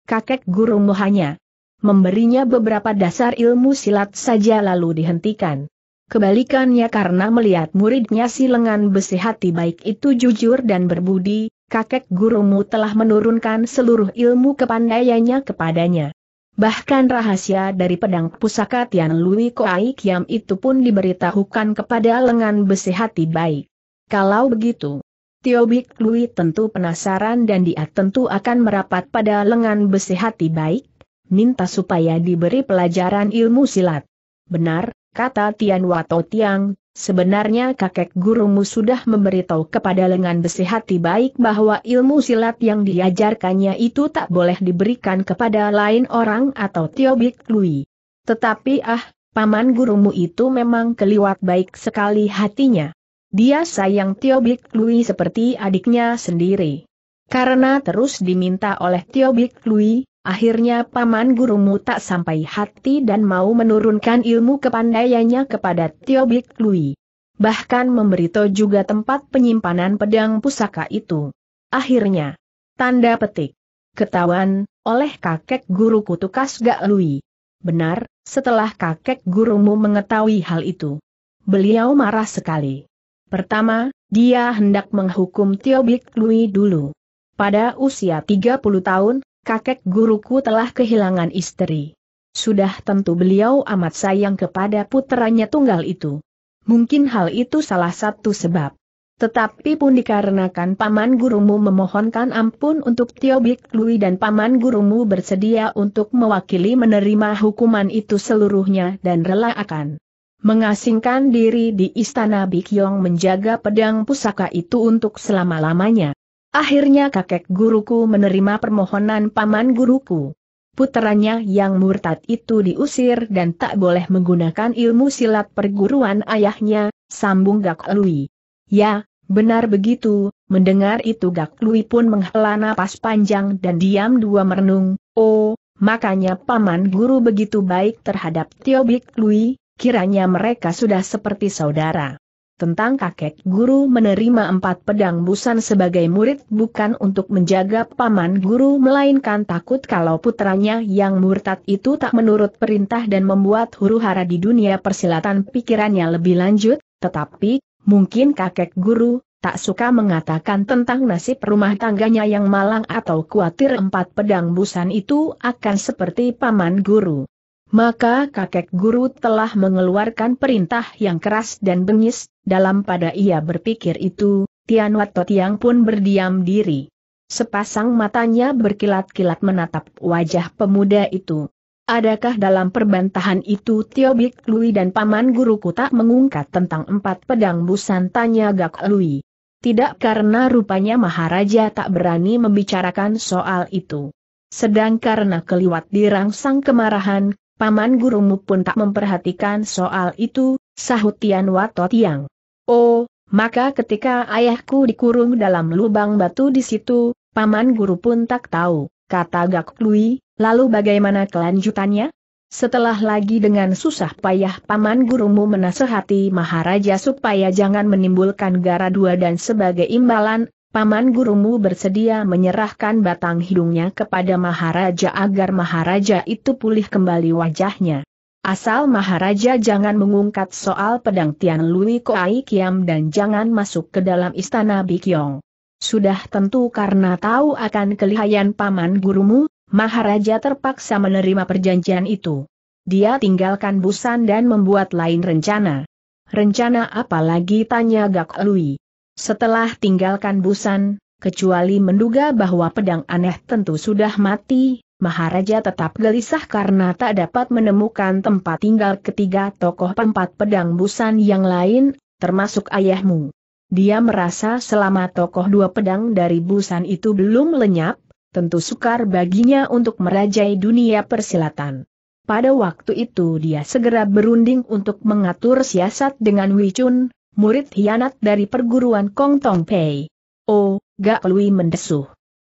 Kakek gurumu hanya memberinya beberapa dasar ilmu silat saja lalu dihentikan. Kebalikannya karena melihat muridnya si lengan besi hati baik itu jujur dan berbudi, kakek gurumu telah menurunkan seluruh ilmu kepandaiannya kepadanya. Bahkan rahasia dari pedang pusaka Tian Lui Koai Kiam itu pun diberitahukan kepada lengan besi hati baik. Kalau begitu, Tio Bik Lui tentu penasaran dan dia tentu akan merapat pada lengan besi hati baik, minta supaya diberi pelajaran ilmu silat. Benar, kata Tian Wato Tiang, Sebenarnya kakek gurumu sudah memberitahu kepada lengan besi hati baik bahwa ilmu silat yang diajarkannya itu tak boleh diberikan kepada lain orang atau Tiobik Lui. Tetapi ah, paman gurumu itu memang keliwat baik sekali hatinya. Dia sayang Tiobik Lui seperti adiknya sendiri. Karena terus diminta oleh Tiobik Lui, Akhirnya paman gurumu tak sampai hati dan mau menurunkan ilmu kepandaiannya kepada Tio Bik Lui. Bahkan memberitahu juga tempat penyimpanan pedang pusaka itu. Akhirnya, tanda petik. Ketahuan, oleh kakek guruku Tukas Gak Lui. Benar, setelah kakek gurumu mengetahui hal itu. Beliau marah sekali. Pertama, dia hendak menghukum Tio Bik Lui dulu. Pada usia 30 tahun, kakek guruku telah kehilangan istri. Sudah tentu beliau amat sayang kepada putranya tunggal itu. Mungkin hal itu salah satu sebab. Tetapi pun dikarenakan paman gurumu memohonkan ampun untuk Tio Bik Lui dan paman gurumu bersedia untuk mewakili menerima hukuman itu seluruhnya dan rela akan mengasingkan diri di istana Bikyong menjaga pedang pusaka itu untuk selama-lamanya. Akhirnya kakek guruku menerima permohonan paman guruku. Putranya yang murtad itu diusir dan tak boleh menggunakan ilmu silat perguruan ayahnya, sambung Gak Lui. Ya, benar begitu, mendengar itu Gak Lui pun menghela napas panjang dan diam dua merenung, oh, makanya paman guru begitu baik terhadap Tio Bik Lui, kiranya mereka sudah seperti saudara tentang kakek guru menerima empat pedang busan sebagai murid bukan untuk menjaga paman guru melainkan takut kalau putranya yang murtad itu tak menurut perintah dan membuat huru hara di dunia persilatan pikirannya lebih lanjut, tetapi, mungkin kakek guru, tak suka mengatakan tentang nasib rumah tangganya yang malang atau khawatir empat pedang busan itu akan seperti paman guru. Maka kakek guru telah mengeluarkan perintah yang keras dan bengis, dalam pada ia berpikir itu, Tian Watot yang pun berdiam diri. Sepasang matanya berkilat-kilat menatap wajah pemuda itu. Adakah dalam perbantahan itu Tio Bik Lui dan paman guruku tak mengungkap tentang empat pedang busan tanya Gak Lui? Tidak karena rupanya Maharaja tak berani membicarakan soal itu. Sedang karena keliwat dirangsang kemarahan, paman gurumu pun tak memperhatikan soal itu, sahut Tian Wato Tiang. Oh, maka ketika ayahku dikurung dalam lubang batu di situ, paman guru pun tak tahu, kata Gak Lui, lalu bagaimana kelanjutannya? Setelah lagi dengan susah payah paman gurumu menasehati Maharaja supaya jangan menimbulkan gara dua dan sebagai imbalan, Paman gurumu bersedia menyerahkan batang hidungnya kepada Maharaja agar Maharaja itu pulih kembali wajahnya. Asal Maharaja jangan mengungkap soal pedang Tian Lui Koai Kiam dan jangan masuk ke dalam istana Bikyong. Sudah tentu karena tahu akan kelihayan paman gurumu, Maharaja terpaksa menerima perjanjian itu. Dia tinggalkan Busan dan membuat lain rencana. Rencana apa lagi tanya Gak Lui. Setelah tinggalkan Busan, kecuali menduga bahwa pedang aneh tentu sudah mati, Maharaja tetap gelisah karena tak dapat menemukan tempat tinggal ketiga tokoh tempat pedang busan yang lain, termasuk ayahmu. Dia merasa selama tokoh dua pedang dari busan itu belum lenyap, tentu sukar baginya untuk merajai dunia persilatan. Pada waktu itu dia segera berunding untuk mengatur siasat dengan Wicun, murid hianat dari perguruan Kong Tong Pei. Oh, Gak Lui mendesuh.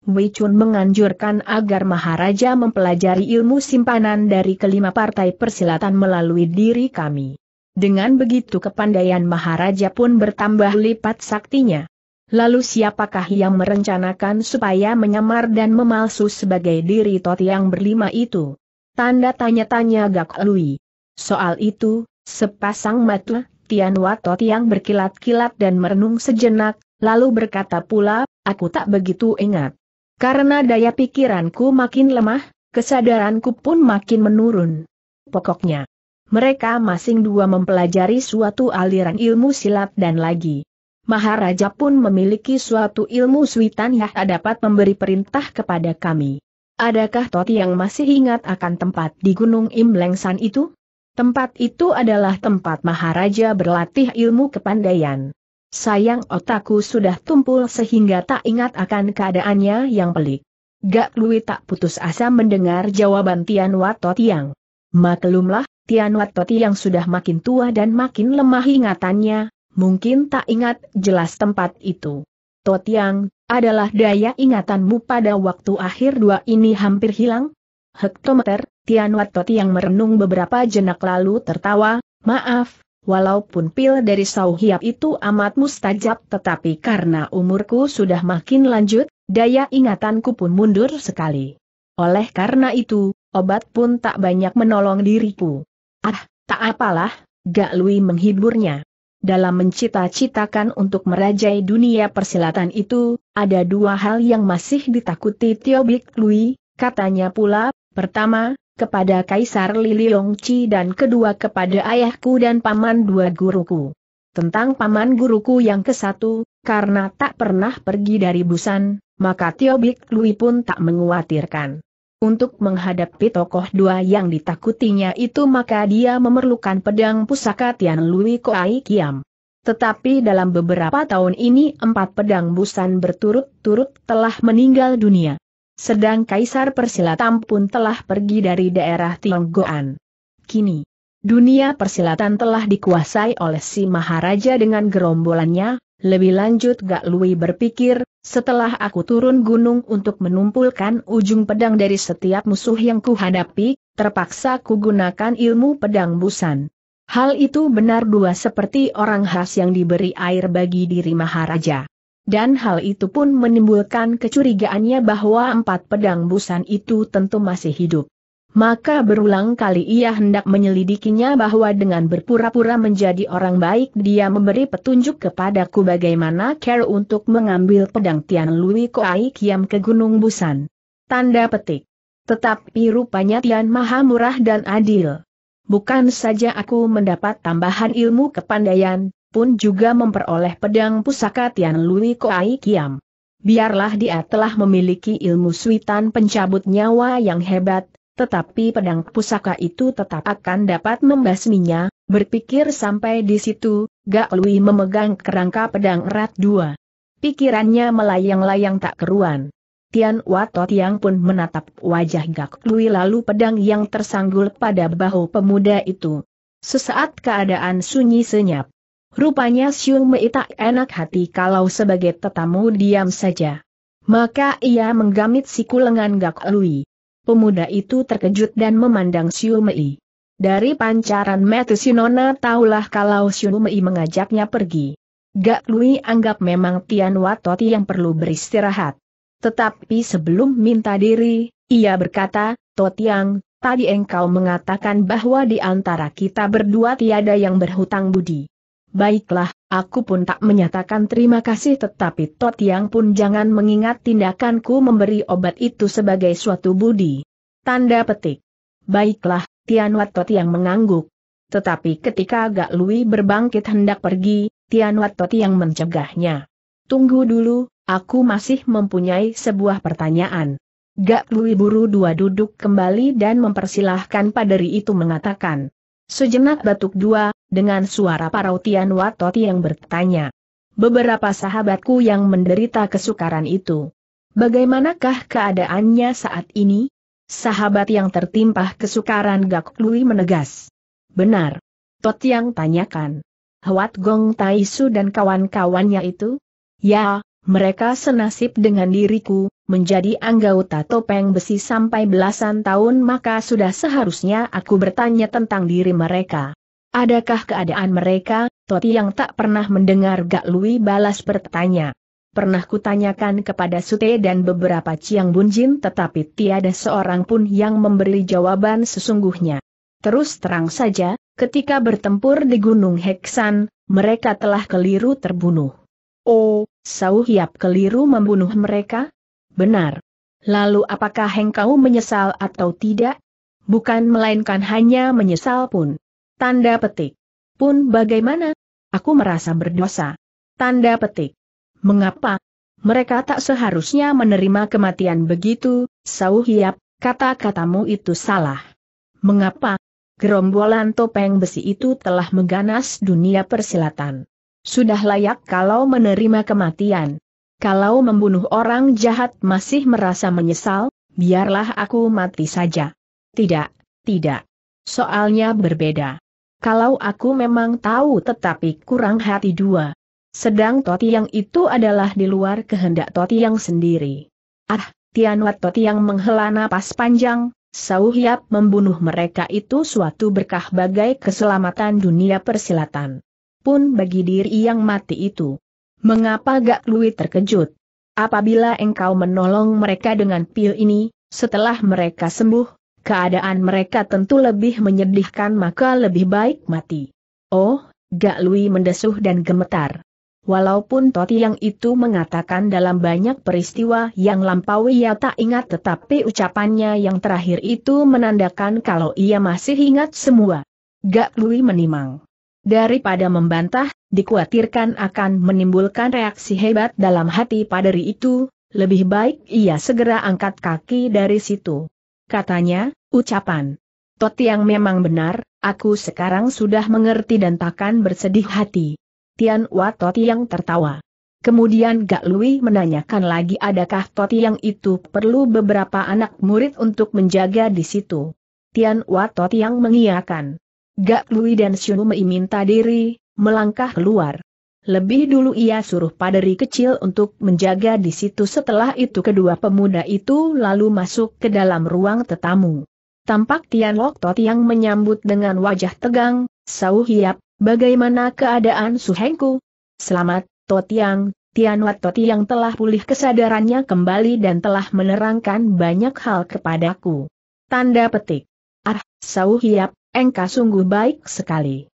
Wei Chun menganjurkan agar Maharaja mempelajari ilmu simpanan dari kelima partai persilatan melalui diri kami. Dengan begitu kepandaian Maharaja pun bertambah lipat saktinya. Lalu siapakah yang merencanakan supaya menyamar dan memalsu sebagai diri Toti yang berlima itu? Tanda tanya-tanya Gak Lui. Soal itu, sepasang mata Tian Watot yang berkilat-kilat dan merenung sejenak, lalu berkata pula, aku tak begitu ingat. Karena daya pikiranku makin lemah, kesadaranku pun makin menurun. Pokoknya, mereka masing dua mempelajari suatu aliran ilmu silat dan lagi. Maharaja pun memiliki suatu ilmu suitan yang dapat memberi perintah kepada kami. Adakah Toti yang masih ingat akan tempat di Gunung Imlengsan itu? Tempat itu adalah tempat Maharaja berlatih ilmu kepandaian. Sayang otakku sudah tumpul sehingga tak ingat akan keadaannya yang pelik. Gak Lui tak putus asa mendengar jawaban Tian Wato Tiang. Maklumlah, Tian Wato Tiang sudah makin tua dan makin lemah ingatannya, mungkin tak ingat jelas tempat itu. Totiang, adalah daya ingatanmu pada waktu akhir dua ini hampir hilang? Hektometer, Tian Watoti yang merenung beberapa jenak lalu tertawa, maaf, walaupun pil dari hiap itu amat mustajab tetapi karena umurku sudah makin lanjut, daya ingatanku pun mundur sekali. Oleh karena itu, obat pun tak banyak menolong diriku. Ah, tak apalah, Gak Lui menghiburnya. Dalam mencita-citakan untuk merajai dunia persilatan itu, ada dua hal yang masih ditakuti Tio Bik Lui, katanya pula, pertama, kepada Kaisar Lili Longci dan kedua kepada ayahku dan paman dua guruku. Tentang paman guruku yang kesatu, karena tak pernah pergi dari Busan, maka Tio Bik Lui pun tak menguatirkan. Untuk menghadapi tokoh dua yang ditakutinya itu maka dia memerlukan pedang pusaka Tian Lui Koai Kiam. Tetapi dalam beberapa tahun ini empat pedang busan berturut-turut telah meninggal dunia. Sedang Kaisar Persilatan pun telah pergi dari daerah Tionggoan. Kini, dunia persilatan telah dikuasai oleh si Maharaja dengan gerombolannya, lebih lanjut Gak Lui berpikir, setelah aku turun gunung untuk menumpulkan ujung pedang dari setiap musuh yang kuhadapi, terpaksa kugunakan ilmu pedang busan. Hal itu benar dua seperti orang khas yang diberi air bagi diri Maharaja dan hal itu pun menimbulkan kecurigaannya bahwa empat pedang busan itu tentu masih hidup. Maka berulang kali ia hendak menyelidikinya bahwa dengan berpura-pura menjadi orang baik dia memberi petunjuk kepadaku bagaimana care untuk mengambil pedang Tian Lui Koai Kiam ke Gunung Busan. Tanda petik. Tetapi rupanya Tian Maha Murah dan Adil. Bukan saja aku mendapat tambahan ilmu kepandaian, pun juga memperoleh pedang pusaka Tian Lui Koai Kiam. Biarlah dia telah memiliki ilmu suitan pencabut nyawa yang hebat, tetapi pedang pusaka itu tetap akan dapat membasminya, berpikir sampai di situ, Gak Lui memegang kerangka pedang erat dua. Pikirannya melayang-layang tak keruan. Tian Wato Tiang pun menatap wajah Gak Lui lalu pedang yang tersanggul pada bahu pemuda itu. Sesaat keadaan sunyi senyap. Rupanya Siung Mei tak enak hati kalau sebagai tetamu diam saja. Maka ia menggamit siku lengan Gak Lui. Pemuda itu terkejut dan memandang Siung Mei. Dari pancaran metusinona Sinona tahulah kalau Siung Mei mengajaknya pergi. Gak Lui anggap memang Tian Watoti yang perlu beristirahat. Tetapi sebelum minta diri, ia berkata, Totiang, tadi engkau mengatakan bahwa di antara kita berdua tiada yang berhutang budi. Baiklah, aku pun tak menyatakan terima kasih tetapi Tot Yang pun jangan mengingat tindakanku memberi obat itu sebagai suatu budi. Tanda petik. Baiklah, Tianwat Tot Yang mengangguk. Tetapi ketika agak Lui berbangkit hendak pergi, Tianwat Tot Yang mencegahnya. Tunggu dulu, aku masih mempunyai sebuah pertanyaan. Gak Lui buru dua duduk kembali dan mempersilahkan paderi itu mengatakan. Sejenak batuk dua, dengan suara parautian Watoti yang bertanya. Beberapa sahabatku yang menderita kesukaran itu. Bagaimanakah keadaannya saat ini? Sahabat yang tertimpa kesukaran Gak Lui menegas. Benar. Tot yang tanyakan. Huat Gong Taisu dan kawan-kawannya itu? Ya, mereka senasib dengan diriku, menjadi anggota topeng besi sampai belasan tahun maka sudah seharusnya aku bertanya tentang diri mereka. Adakah keadaan mereka, Toti yang tak pernah mendengar Gak Lui balas bertanya. Pernah kutanyakan kepada Sute dan beberapa Ciang Bunjin tetapi tiada seorang pun yang memberi jawaban sesungguhnya. Terus terang saja, ketika bertempur di Gunung Heksan, mereka telah keliru terbunuh. Oh, Sauhiap keliru membunuh mereka? Benar. Lalu apakah engkau menyesal atau tidak? Bukan melainkan hanya menyesal pun. Tanda petik. Pun bagaimana? Aku merasa berdosa. Tanda petik. Mengapa? Mereka tak seharusnya menerima kematian begitu, Sauhiap, kata-katamu itu salah. Mengapa? Gerombolan topeng besi itu telah mengganas dunia persilatan. Sudah layak kalau menerima kematian. Kalau membunuh orang jahat masih merasa menyesal, biarlah aku mati saja. Tidak, tidak. Soalnya berbeda. Kalau aku memang tahu tetapi kurang hati dua. Sedang Toti yang itu adalah di luar kehendak Toti yang sendiri. Ah, Tianwat Toti yang menghela napas panjang, Sauhyap membunuh mereka itu suatu berkah bagai keselamatan dunia persilatan pun bagi diri yang mati itu. Mengapa Gak Lui terkejut? Apabila engkau menolong mereka dengan pil ini, setelah mereka sembuh, keadaan mereka tentu lebih menyedihkan maka lebih baik mati. Oh, Gak Lui mendesuh dan gemetar. Walaupun Toti yang itu mengatakan dalam banyak peristiwa yang lampau ia tak ingat tetapi ucapannya yang terakhir itu menandakan kalau ia masih ingat semua. Gak Lui menimang. Daripada membantah, dikhawatirkan akan menimbulkan reaksi hebat dalam hati paderi itu, lebih baik ia segera angkat kaki dari situ. Katanya, ucapan. Toti yang memang benar, aku sekarang sudah mengerti dan takkan bersedih hati. Tian Wa Toti yang tertawa. Kemudian Gak Lui menanyakan lagi adakah Toti yang itu perlu beberapa anak murid untuk menjaga di situ. Tian Wa Toti yang mengiyakan. Gak Lui dan Mei minta diri, melangkah keluar. Lebih dulu ia suruh paderi kecil untuk menjaga di situ setelah itu kedua pemuda itu lalu masuk ke dalam ruang tetamu. Tampak Tian Lok Tot yang menyambut dengan wajah tegang, Sau hiap, bagaimana keadaan Suhengku? Selamat, Tot Yang, Tian Wat Tot yang telah pulih kesadarannya kembali dan telah menerangkan banyak hal kepadaku. Tanda petik. Ah, Sau hiap, engkau sungguh baik sekali.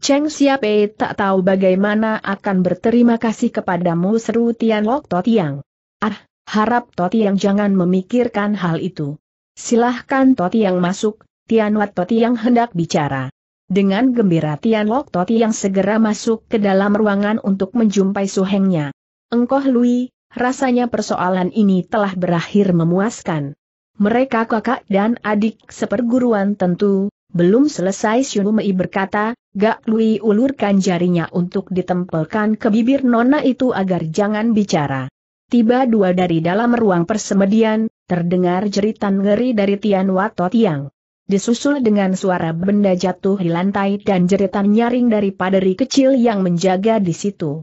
Cheng Xiaopei tak tahu bagaimana akan berterima kasih kepadamu seru Tian Lok Totiang. Ah, harap Totiang jangan memikirkan hal itu. Silahkan Totiang masuk, Tian Wat Totiang hendak bicara. Dengan gembira Tian Lok Totiang segera masuk ke dalam ruangan untuk menjumpai suhengnya. Engkoh Lui, rasanya persoalan ini telah berakhir memuaskan. Mereka kakak dan adik seperguruan tentu, belum selesai Mei berkata, Gak Lui ulurkan jarinya untuk ditempelkan ke bibir Nona itu agar jangan bicara. Tiba dua dari dalam ruang persemedian, terdengar jeritan ngeri dari Tian Wato Tiang. Disusul dengan suara benda jatuh di lantai dan jeritan nyaring dari paderi kecil yang menjaga di situ.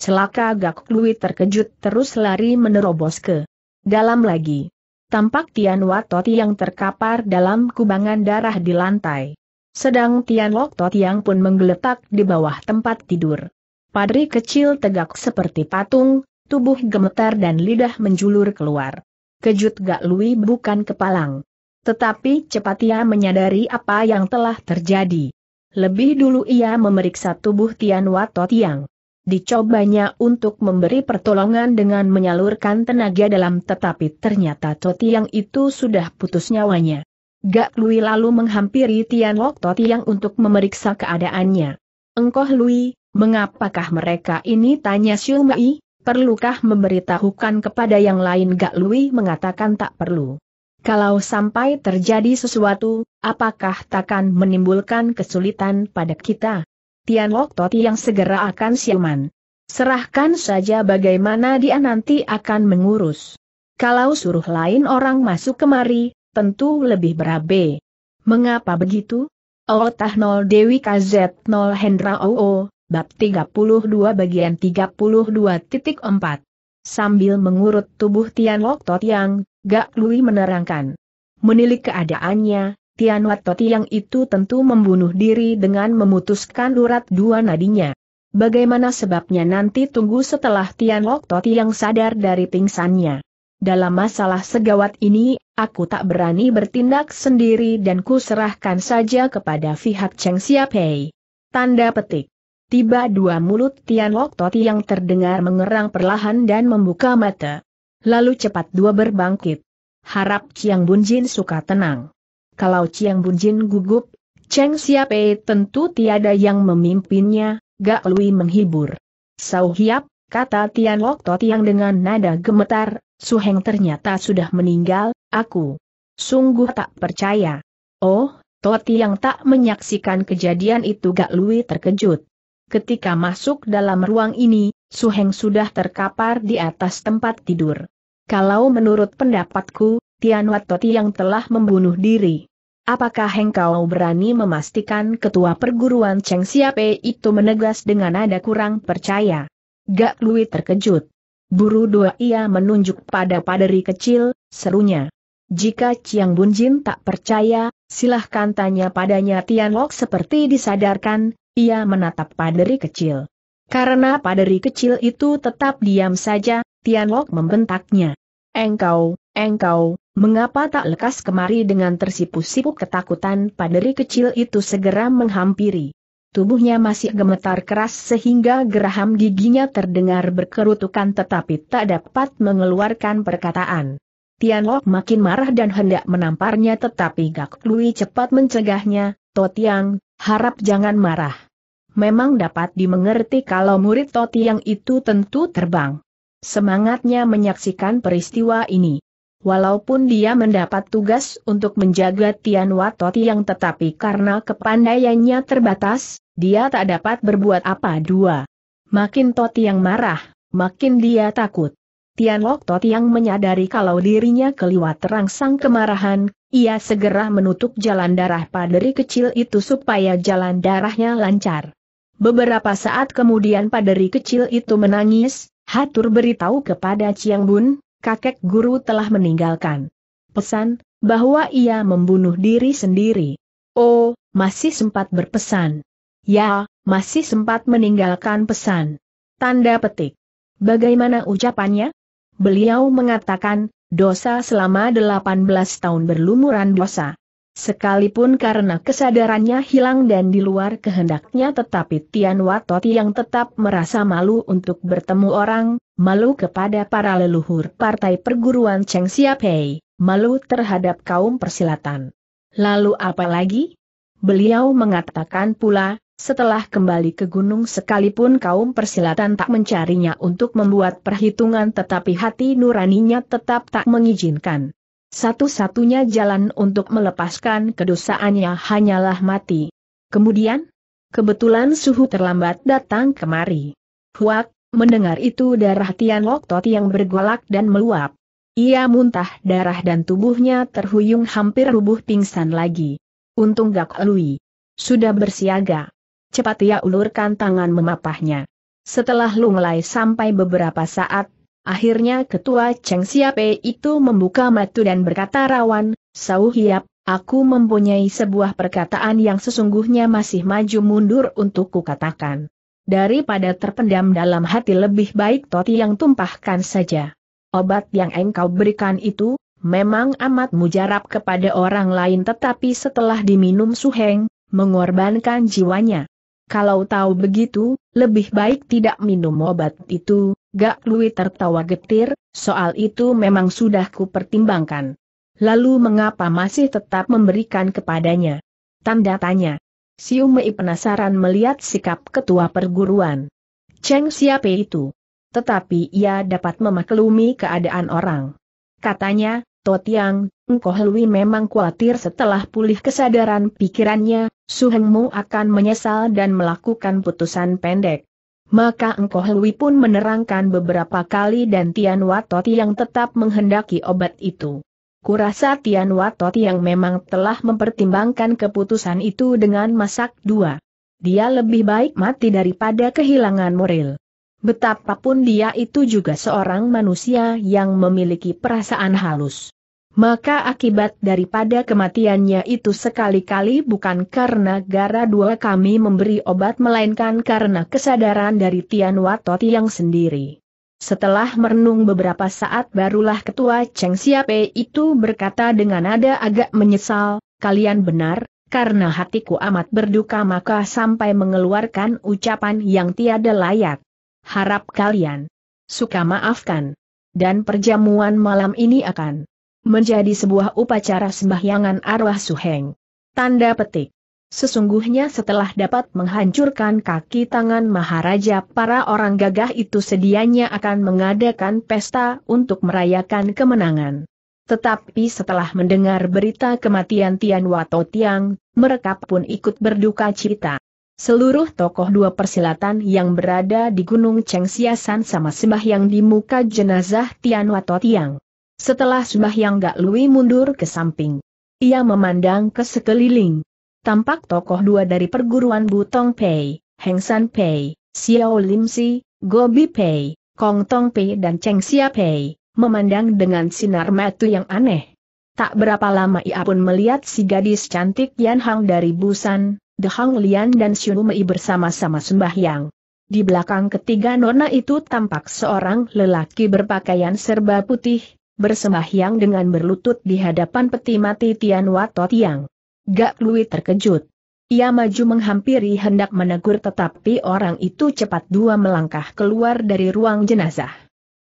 Celaka Gak Lui terkejut terus lari menerobos ke dalam lagi tampak Tian Watoti yang terkapar dalam kubangan darah di lantai. Sedang Tian Lok yang pun menggeletak di bawah tempat tidur. Padri kecil tegak seperti patung, tubuh gemetar dan lidah menjulur keluar. Kejut Gak Lui bukan kepalang. Tetapi cepat ia menyadari apa yang telah terjadi. Lebih dulu ia memeriksa tubuh Tian Wato Tiang. Dicobanya untuk memberi pertolongan dengan menyalurkan tenaga dalam tetapi ternyata yang itu sudah putus nyawanya. Gak Lui lalu menghampiri Tian Toti yang untuk memeriksa keadaannya. Engkoh Lui, mengapakah mereka ini tanya Siu Mei, perlukah memberitahukan kepada yang lain Gak Lui mengatakan tak perlu. Kalau sampai terjadi sesuatu, apakah takkan menimbulkan kesulitan pada kita? Tian Lok Toti yang segera akan siuman. Serahkan saja bagaimana dia nanti akan mengurus. Kalau suruh lain orang masuk kemari, tentu lebih berabe. Mengapa begitu? Otah 0 Dewi KZ 0 Hendra OO, bab 32 bagian 32.4. Sambil mengurut tubuh Tian Lok Toti yang, Gak Lui menerangkan. Menilik keadaannya, Tianwat Toti yang itu tentu membunuh diri dengan memutuskan urat dua nadinya. Bagaimana sebabnya nanti tunggu setelah Tian Toti yang sadar dari pingsannya. Dalam masalah segawat ini, aku tak berani bertindak sendiri dan kuserahkan saja kepada pihak Cheng Xiaopei. Tanda petik. Tiba dua mulut Tian Lok Toti yang terdengar mengerang perlahan dan membuka mata. Lalu cepat dua berbangkit. Harap Chiang Bunjin suka tenang. Kalau Chiang Bunjin gugup, Cheng Siape tentu tiada yang memimpinnya, Gak Lui menghibur. Sau Hiap, kata Tian Lok Totiang dengan nada gemetar, Su Heng ternyata sudah meninggal, aku sungguh tak percaya. Oh, Totiang yang tak menyaksikan kejadian itu Gak Lui terkejut. Ketika masuk dalam ruang ini, Su Heng sudah terkapar di atas tempat tidur. Kalau menurut pendapatku, Tianwat Toti yang telah membunuh diri. Apakah engkau berani memastikan ketua perguruan Cheng Siape itu menegas dengan nada kurang percaya? Gak Lui terkejut. Buru dua ia menunjuk pada paderi kecil, serunya. Jika Chiang Bunjin tak percaya, silahkan tanya padanya Tian Lok seperti disadarkan, ia menatap paderi kecil. Karena paderi kecil itu tetap diam saja, Tian Lok membentaknya. Engkau, Engkau, mengapa tak lekas kemari dengan tersipu-sipu ketakutan paderi kecil itu segera menghampiri. Tubuhnya masih gemetar keras sehingga geraham giginya terdengar berkerutukan tetapi tak dapat mengeluarkan perkataan. Tian Tianlok makin marah dan hendak menamparnya tetapi Gak Lui cepat mencegahnya, Totiang, harap jangan marah. Memang dapat dimengerti kalau murid Totiang itu tentu terbang. Semangatnya menyaksikan peristiwa ini. Walaupun dia mendapat tugas untuk menjaga Tian Wato Tiang tetapi karena kepandaiannya terbatas, dia tak dapat berbuat apa dua. Makin Toti yang marah, makin dia takut. Tian Lok Toti yang menyadari kalau dirinya keliwat terangsang kemarahan, ia segera menutup jalan darah paderi kecil itu supaya jalan darahnya lancar. Beberapa saat kemudian paderi kecil itu menangis, Hatur beritahu kepada Chiang Bun, kakek guru telah meninggalkan pesan bahwa ia membunuh diri sendiri. Oh, masih sempat berpesan. Ya, masih sempat meninggalkan pesan. Tanda petik. Bagaimana ucapannya? Beliau mengatakan, dosa selama 18 tahun berlumuran dosa. Sekalipun karena kesadarannya hilang dan di luar kehendaknya tetapi Tian Watoti yang tetap merasa malu untuk bertemu orang, malu kepada para leluhur partai perguruan Cheng Xiapei, malu terhadap kaum persilatan. Lalu apa lagi? Beliau mengatakan pula, setelah kembali ke gunung sekalipun kaum persilatan tak mencarinya untuk membuat perhitungan tetapi hati nuraninya tetap tak mengizinkan. Satu-satunya jalan untuk melepaskan kedosaannya hanyalah mati. Kemudian, kebetulan suhu terlambat datang kemari. Huak, mendengar itu darah Tian Lok Tot yang bergolak dan meluap. Ia muntah darah dan tubuhnya terhuyung hampir rubuh pingsan lagi. Untung Gak Lui. Sudah bersiaga. Cepat ia ulurkan tangan memapahnya. Setelah lunglai sampai beberapa saat, Akhirnya ketua Cheng Siape itu membuka mata dan berkata rawan, Sau Hiap, aku mempunyai sebuah perkataan yang sesungguhnya masih maju mundur untuk kukatakan. Daripada terpendam dalam hati lebih baik Toti yang tumpahkan saja. Obat yang engkau berikan itu, memang amat mujarab kepada orang lain tetapi setelah diminum suheng, mengorbankan jiwanya. Kalau tahu begitu, lebih baik tidak minum obat itu, Gak Lui tertawa getir, soal itu memang sudah kupertimbangkan. Lalu mengapa masih tetap memberikan kepadanya? Tanda tanya. Siu Mei penasaran melihat sikap ketua perguruan. Cheng siapa itu? Tetapi ia dapat memaklumi keadaan orang. Katanya, Totiang, engkau Lui memang khawatir setelah pulih kesadaran pikirannya, Suhengmu akan menyesal dan melakukan putusan pendek. Maka Engkoh Hui pun menerangkan beberapa kali dan Tian Watoti yang tetap menghendaki obat itu. Kurasa Tian Watoti yang memang telah mempertimbangkan keputusan itu dengan masak dua. Dia lebih baik mati daripada kehilangan moral. Betapapun dia itu juga seorang manusia yang memiliki perasaan halus maka akibat daripada kematiannya itu sekali-kali bukan karena gara dua kami memberi obat melainkan karena kesadaran dari Tian Watoti yang sendiri. Setelah merenung beberapa saat barulah ketua Cheng Siape itu berkata dengan nada agak menyesal, kalian benar, karena hatiku amat berduka maka sampai mengeluarkan ucapan yang tiada layak. Harap kalian suka maafkan. Dan perjamuan malam ini akan menjadi sebuah upacara sembahyangan arwah Suheng. Tanda petik. Sesungguhnya setelah dapat menghancurkan kaki tangan Maharaja para orang gagah itu sedianya akan mengadakan pesta untuk merayakan kemenangan. Tetapi setelah mendengar berita kematian Tian Wato Tiang, mereka pun ikut berduka cita. Seluruh tokoh dua persilatan yang berada di Gunung Cheng Siasan sama sembah yang di muka jenazah Tian Wato Tiang. Setelah sembahyang Gak Lui mundur ke samping. Ia memandang ke sekeliling. Tampak tokoh dua dari perguruan Butong Pei, Heng San Pei, Xiao Lim Si, Gobi Pei, Kong Tong Pei dan Cheng Xia Pei, memandang dengan sinar mata yang aneh. Tak berapa lama ia pun melihat si gadis cantik Yan Hang dari Busan, The Hang Lian dan Xiu Mei bersama-sama sembahyang. Di belakang ketiga nona itu tampak seorang lelaki berpakaian serba putih, bersembahyang dengan berlutut di hadapan peti mati Tian Wato Tiang. Gak Lui terkejut. Ia maju menghampiri hendak menegur tetapi orang itu cepat dua melangkah keluar dari ruang jenazah.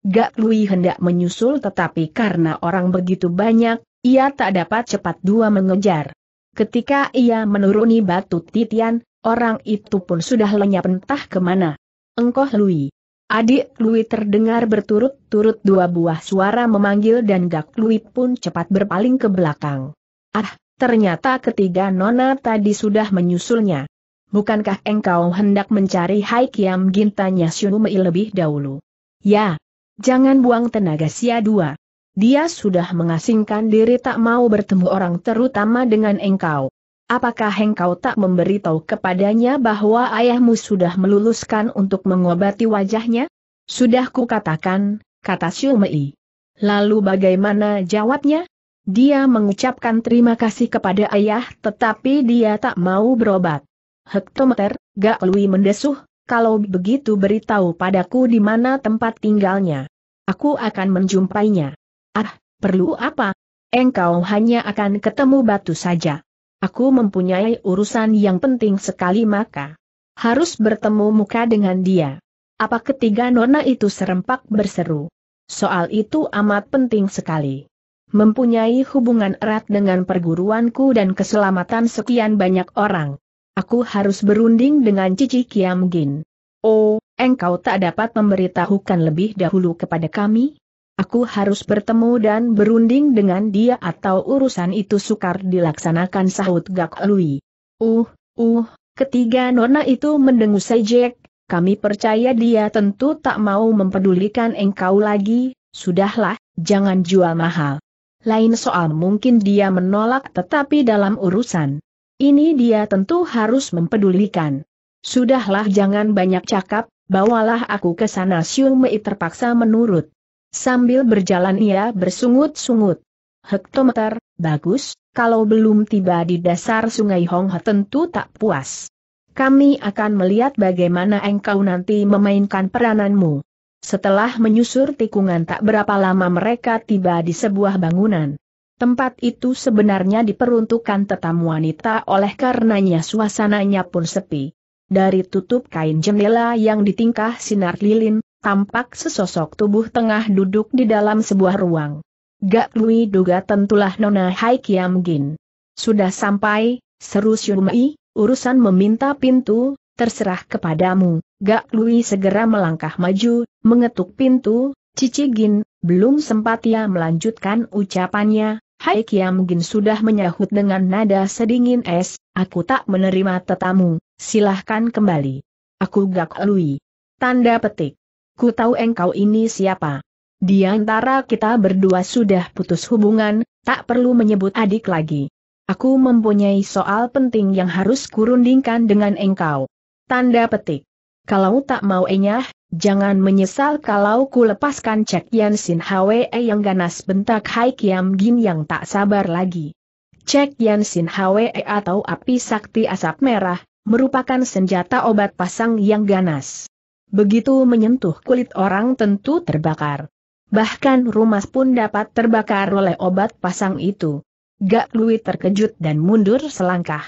Gak Lui hendak menyusul tetapi karena orang begitu banyak, ia tak dapat cepat dua mengejar. Ketika ia menuruni batu titian, orang itu pun sudah lenyap entah kemana. Engkoh Lui. Adik Lui terdengar berturut-turut dua buah suara memanggil dan Gak Lui pun cepat berpaling ke belakang. Ah, ternyata ketiga nona tadi sudah menyusulnya. Bukankah engkau hendak mencari Hai Kiam Gintanya tanya lebih dahulu? Ya. Jangan buang tenaga sia dua. Dia sudah mengasingkan diri tak mau bertemu orang terutama dengan engkau. Apakah engkau tak memberitahu kepadanya bahwa ayahmu sudah meluluskan untuk mengobati wajahnya? Sudah kukatakan, kata Syumei. Lalu bagaimana jawabnya? Dia mengucapkan terima kasih kepada ayah tetapi dia tak mau berobat. Hektometer, Gak Lui mendesuh, kalau begitu beritahu padaku di mana tempat tinggalnya. Aku akan menjumpainya. Ah, perlu apa? Engkau hanya akan ketemu batu saja. Aku mempunyai urusan yang penting sekali maka harus bertemu muka dengan dia. Apa ketiga nona itu serempak berseru. Soal itu amat penting sekali. Mempunyai hubungan erat dengan perguruanku dan keselamatan sekian banyak orang. Aku harus berunding dengan Cici Gin. Oh, engkau tak dapat memberitahukan lebih dahulu kepada kami? Aku harus bertemu dan berunding dengan dia atau urusan itu sukar dilaksanakan sahut Gak Lui. Uh, uh, ketiga nona itu mendengus Jack, kami percaya dia tentu tak mau mempedulikan engkau lagi, sudahlah, jangan jual mahal. Lain soal mungkin dia menolak tetapi dalam urusan. Ini dia tentu harus mempedulikan. Sudahlah jangan banyak cakap, bawalah aku ke sana Siung Mei terpaksa menurut. Sambil berjalan ia bersungut-sungut. Hektometer, bagus, kalau belum tiba di dasar sungai Hongha tentu tak puas. Kami akan melihat bagaimana engkau nanti memainkan perananmu. Setelah menyusur tikungan tak berapa lama mereka tiba di sebuah bangunan. Tempat itu sebenarnya diperuntukkan tetamu wanita oleh karenanya suasananya pun sepi. Dari tutup kain jendela yang ditingkah sinar lilin, tampak sesosok tubuh tengah duduk di dalam sebuah ruang. Gak Lui duga tentulah Nona Hai Kiam Gin. Sudah sampai, seru Siumai, urusan meminta pintu, terserah kepadamu. Gak Lui segera melangkah maju, mengetuk pintu, Cici Gin, belum sempat ia melanjutkan ucapannya, Hai Kiam Gin sudah menyahut dengan nada sedingin es, aku tak menerima tetamu, silahkan kembali. Aku Gak Lui. Tanda petik ku tahu engkau ini siapa. Di antara kita berdua sudah putus hubungan, tak perlu menyebut adik lagi. Aku mempunyai soal penting yang harus kurundingkan dengan engkau. Tanda petik. Kalau tak mau enyah, jangan menyesal kalau ku lepaskan Cek Yan Sin Hwe yang ganas bentak Hai Kiam Gin yang tak sabar lagi. Cek Yan Sin Hwe atau api sakti asap merah, merupakan senjata obat pasang yang ganas. Begitu menyentuh kulit orang tentu terbakar. Bahkan rumah pun dapat terbakar oleh obat pasang itu. Gak Lui terkejut dan mundur selangkah.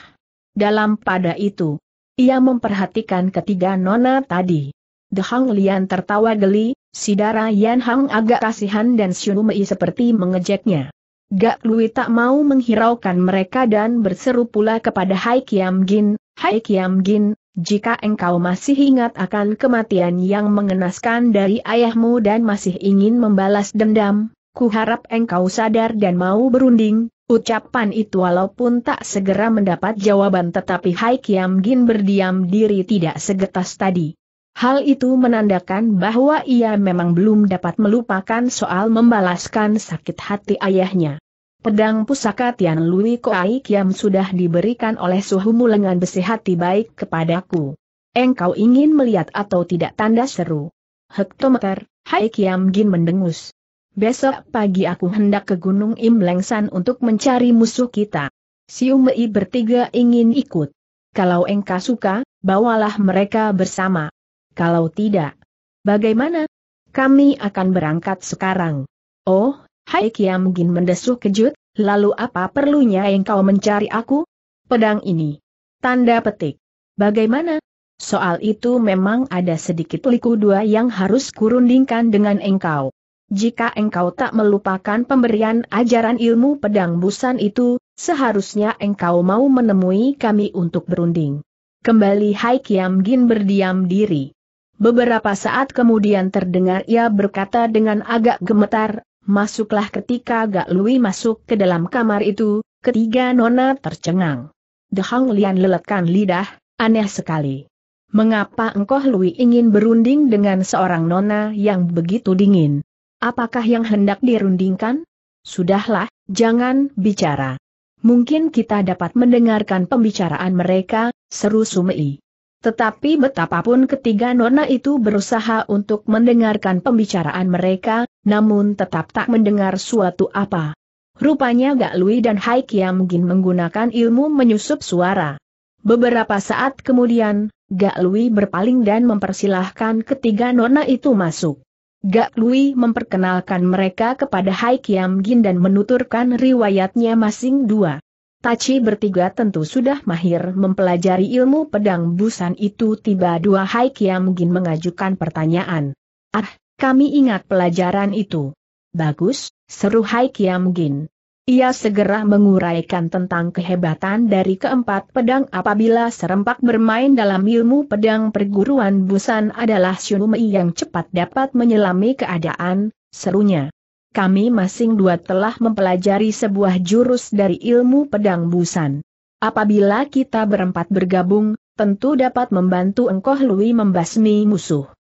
Dalam pada itu, ia memperhatikan ketiga nona tadi. The Hang Lian tertawa geli, si darah Yan Hang agak kasihan dan Xiu Mei seperti mengejeknya. Gak Lui tak mau menghiraukan mereka dan berseru pula kepada Hai Kiam Gin, Hai Kiam Gin, jika engkau masih ingat akan kematian yang mengenaskan dari ayahmu dan masih ingin membalas dendam, kuharap engkau sadar dan mau berunding, Ucapan itu walaupun tak segera mendapat jawaban tetapi Hai Kiam Gin berdiam diri tidak segetas tadi. Hal itu menandakan bahwa ia memang belum dapat melupakan soal membalaskan sakit hati ayahnya. Pedang pusaka Tian Lui Koai Kiam sudah diberikan oleh suhu lengan besi hati baik kepadaku. Engkau ingin melihat atau tidak tanda seru. Hektometer, Hai Kiam Gin mendengus. Besok pagi aku hendak ke Gunung Im Imlengsan untuk mencari musuh kita. Siu Mei bertiga ingin ikut. Kalau engkau suka, bawalah mereka bersama. Kalau tidak, bagaimana? Kami akan berangkat sekarang. Oh, Hai Gin mendesuh kejut, lalu apa perlunya engkau mencari aku? Pedang ini. Tanda petik. Bagaimana? Soal itu memang ada sedikit liku dua yang harus kurundingkan dengan engkau. Jika engkau tak melupakan pemberian ajaran ilmu pedang busan itu, seharusnya engkau mau menemui kami untuk berunding. Kembali Hai Kiam Gin berdiam diri. Beberapa saat kemudian terdengar ia berkata dengan agak gemetar, Masuklah ketika Gak Lui masuk ke dalam kamar itu, ketiga nona tercengang. Hang Lian leletkan lidah, aneh sekali. Mengapa engkau Lui ingin berunding dengan seorang nona yang begitu dingin? Apakah yang hendak dirundingkan? Sudahlah, jangan bicara. Mungkin kita dapat mendengarkan pembicaraan mereka, seru Sumei. Tetapi betapapun ketiga nona itu berusaha untuk mendengarkan pembicaraan mereka, namun tetap tak mendengar suatu apa. Rupanya Gak Lui dan Hai Kiam Gin menggunakan ilmu menyusup suara. Beberapa saat kemudian, Gak Lui berpaling dan mempersilahkan ketiga nona itu masuk. Gak Lui memperkenalkan mereka kepada Hai Kiam Gin dan menuturkan riwayatnya masing dua. Taci bertiga tentu sudah mahir mempelajari ilmu pedang busan itu tiba dua Haik yang mungkin mengajukan pertanyaan. Ah, kami ingat pelajaran itu. Bagus, seru Haik yang mungkin. Ia segera menguraikan tentang kehebatan dari keempat pedang apabila serempak bermain dalam ilmu pedang perguruan busan adalah Shunmei yang cepat dapat menyelami keadaan, serunya kami masing dua telah mempelajari sebuah jurus dari ilmu pedang busan. Apabila kita berempat bergabung, tentu dapat membantu engkau Lui membasmi musuh.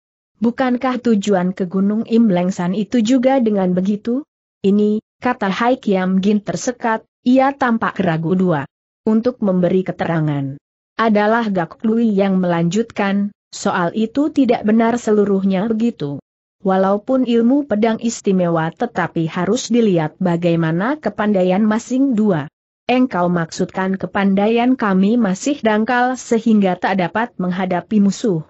Bukankah tujuan ke Gunung Imlengsan itu juga dengan begitu? Ini, kata Hai Kiam Gin tersekat, ia tampak ragu dua. Untuk memberi keterangan. Adalah Gak Lui yang melanjutkan, soal itu tidak benar seluruhnya begitu. Walaupun ilmu pedang istimewa tetapi harus dilihat bagaimana kepandaian masing dua. Engkau maksudkan kepandaian kami masih dangkal sehingga tak dapat menghadapi musuh.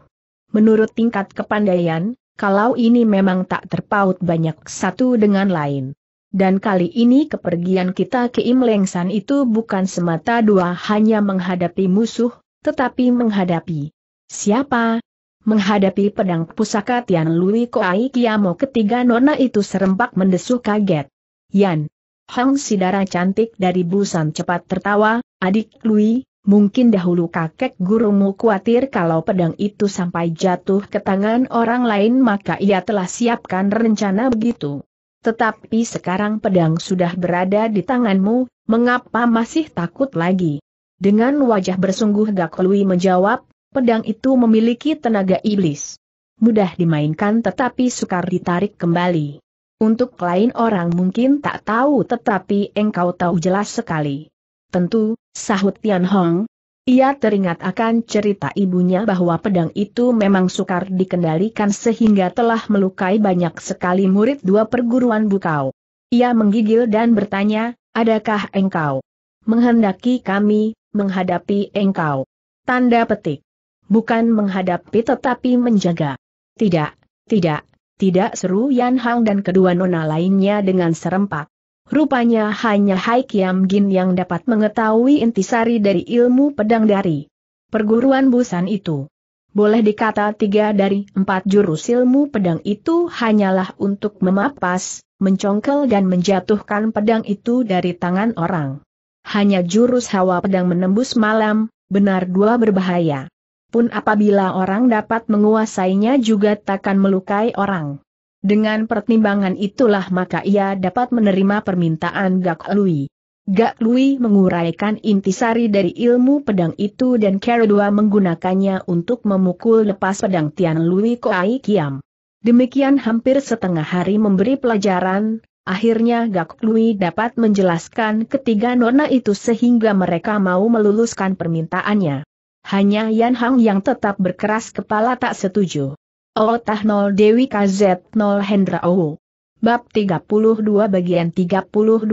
Menurut tingkat kepandaian, kalau ini memang tak terpaut banyak satu dengan lain. Dan kali ini kepergian kita ke Imlengsan itu bukan semata dua hanya menghadapi musuh, tetapi menghadapi siapa, Menghadapi pedang pusaka Tian Lui Koai Kiamo ketiga nona itu serempak mendesuh kaget. Yan. Hang Sidara cantik dari Busan cepat tertawa, adik Lui, mungkin dahulu kakek gurumu khawatir kalau pedang itu sampai jatuh ke tangan orang lain maka ia telah siapkan rencana begitu. Tetapi sekarang pedang sudah berada di tanganmu, mengapa masih takut lagi? Dengan wajah bersungguh Gak Lui menjawab, pedang itu memiliki tenaga iblis. Mudah dimainkan tetapi sukar ditarik kembali. Untuk lain orang mungkin tak tahu tetapi engkau tahu jelas sekali. Tentu, sahut Tian Hong. Ia teringat akan cerita ibunya bahwa pedang itu memang sukar dikendalikan sehingga telah melukai banyak sekali murid dua perguruan bukau. Ia menggigil dan bertanya, adakah engkau menghendaki kami menghadapi engkau? Tanda petik bukan menghadapi tetapi menjaga. Tidak, tidak, tidak seru Yan Hang dan kedua nona lainnya dengan serempak. Rupanya hanya Hai Kiam Gin yang dapat mengetahui intisari dari ilmu pedang dari perguruan Busan itu. Boleh dikata tiga dari empat jurus ilmu pedang itu hanyalah untuk memapas, mencongkel dan menjatuhkan pedang itu dari tangan orang. Hanya jurus hawa pedang menembus malam, benar dua berbahaya pun apabila orang dapat menguasainya juga takkan melukai orang. Dengan pertimbangan itulah maka ia dapat menerima permintaan Gak Lui. Gak Lui menguraikan intisari dari ilmu pedang itu dan Keredua menggunakannya untuk memukul lepas pedang Tian Lui Koai Kiam. Demikian hampir setengah hari memberi pelajaran, akhirnya Gak Lui dapat menjelaskan ketiga nona itu sehingga mereka mau meluluskan permintaannya. Hanya Yan Hang yang tetap berkeras kepala tak setuju. Oh Tah Nol Dewi KZ Nol Hendra O. Bab 32 bagian 32.5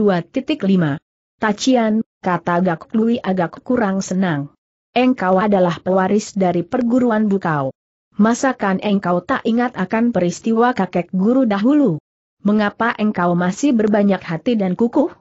Tacian, kata Gak Lui agak kurang senang. Engkau adalah pewaris dari perguruan Bukau. Masakan engkau tak ingat akan peristiwa kakek guru dahulu? Mengapa engkau masih berbanyak hati dan kukuh?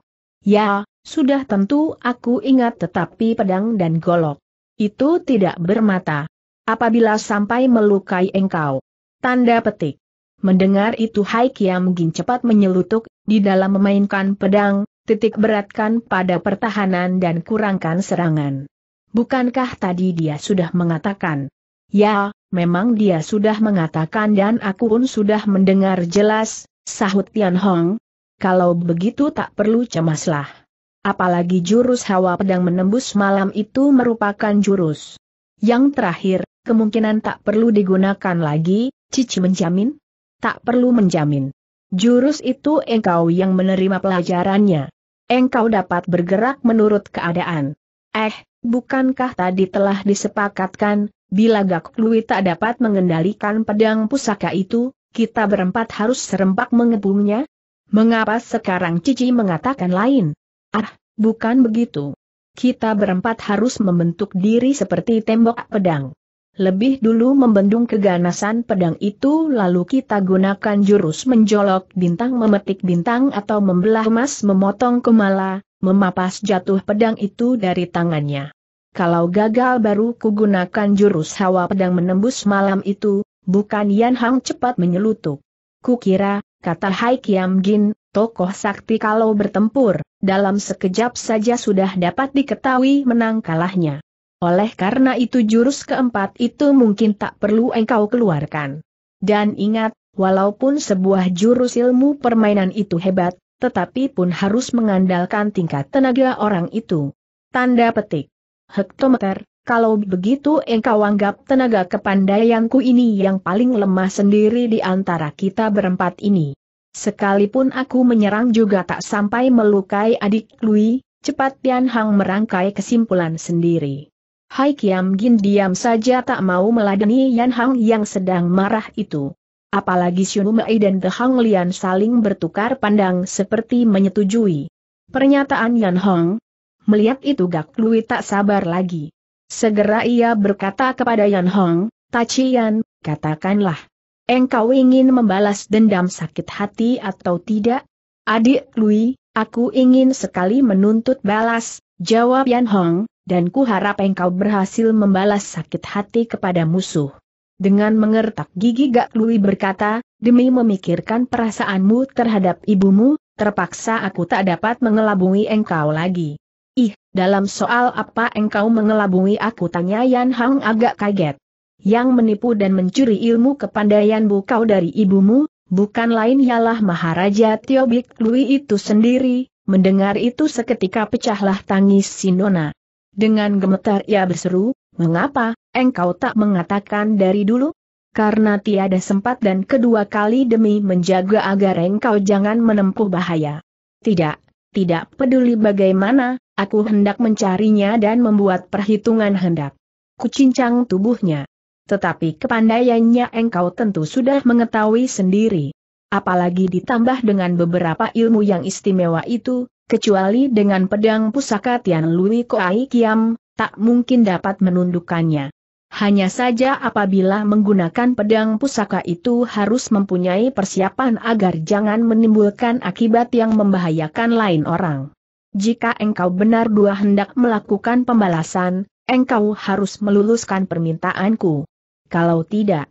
Ya, sudah tentu aku ingat tetapi pedang dan golok. Itu tidak bermata. Apabila sampai melukai engkau. Tanda petik. Mendengar itu Hai Kiam Gin cepat menyelutuk, di dalam memainkan pedang, titik beratkan pada pertahanan dan kurangkan serangan. Bukankah tadi dia sudah mengatakan? Ya, memang dia sudah mengatakan dan aku pun sudah mendengar jelas, sahut Tian Hong. Kalau begitu tak perlu cemaslah apalagi jurus hawa pedang menembus malam itu merupakan jurus. Yang terakhir, kemungkinan tak perlu digunakan lagi, Cici menjamin? Tak perlu menjamin. Jurus itu engkau yang menerima pelajarannya. Engkau dapat bergerak menurut keadaan. Eh, bukankah tadi telah disepakatkan, bila Gak Lui tak dapat mengendalikan pedang pusaka itu, kita berempat harus serempak mengepungnya? Mengapa sekarang Cici mengatakan lain? Ah, bukan begitu. Kita berempat harus membentuk diri seperti tembok pedang. Lebih dulu membendung keganasan pedang itu lalu kita gunakan jurus menjolok bintang memetik bintang atau membelah emas memotong kemala, memapas jatuh pedang itu dari tangannya. Kalau gagal baru kugunakan jurus hawa pedang menembus malam itu, bukan Yan Hang cepat menyelutuk. Kukira, kata Hai Kiam Gin, tokoh sakti kalau bertempur, dalam sekejap saja sudah dapat diketahui menang kalahnya. Oleh karena itu jurus keempat itu mungkin tak perlu engkau keluarkan. Dan ingat, walaupun sebuah jurus ilmu permainan itu hebat, tetapi pun harus mengandalkan tingkat tenaga orang itu. Tanda petik. Hektometer, kalau begitu engkau anggap tenaga kepandaianku ini yang paling lemah sendiri di antara kita berempat ini. Sekalipun aku menyerang juga tak sampai melukai adik Lui, cepat Tian Hang merangkai kesimpulan sendiri. Hai Kiam Gin diam saja tak mau meladeni Yan Hang yang sedang marah itu. Apalagi Xiu Mei dan The Hang Lian saling bertukar pandang seperti menyetujui. Pernyataan Yan Hong. Melihat itu Gak Lui tak sabar lagi. Segera ia berkata kepada Yan Hong, Tachian, katakanlah, Engkau ingin membalas dendam sakit hati atau tidak? Adik Lui, aku ingin sekali menuntut balas, jawab Yan Hong, dan harap engkau berhasil membalas sakit hati kepada musuh. Dengan mengertak gigi Gak Lui berkata, demi memikirkan perasaanmu terhadap ibumu, terpaksa aku tak dapat mengelabui engkau lagi. Ih, dalam soal apa engkau mengelabui aku tanya Yan Hong agak kaget yang menipu dan mencuri ilmu kepandaian bukau dari ibumu, bukan lain ialah Maharaja Tiobik Lui itu sendiri, mendengar itu seketika pecahlah tangis Sinona. Dengan gemetar ia berseru, mengapa, engkau tak mengatakan dari dulu? Karena tiada sempat dan kedua kali demi menjaga agar engkau jangan menempuh bahaya. Tidak, tidak peduli bagaimana, aku hendak mencarinya dan membuat perhitungan hendak. Kucincang tubuhnya tetapi kepandaiannya engkau tentu sudah mengetahui sendiri. Apalagi ditambah dengan beberapa ilmu yang istimewa itu, kecuali dengan pedang pusaka Tian Lui Koai Kiam, tak mungkin dapat menundukkannya. Hanya saja apabila menggunakan pedang pusaka itu harus mempunyai persiapan agar jangan menimbulkan akibat yang membahayakan lain orang. Jika engkau benar dua hendak melakukan pembalasan, engkau harus meluluskan permintaanku kalau tidak.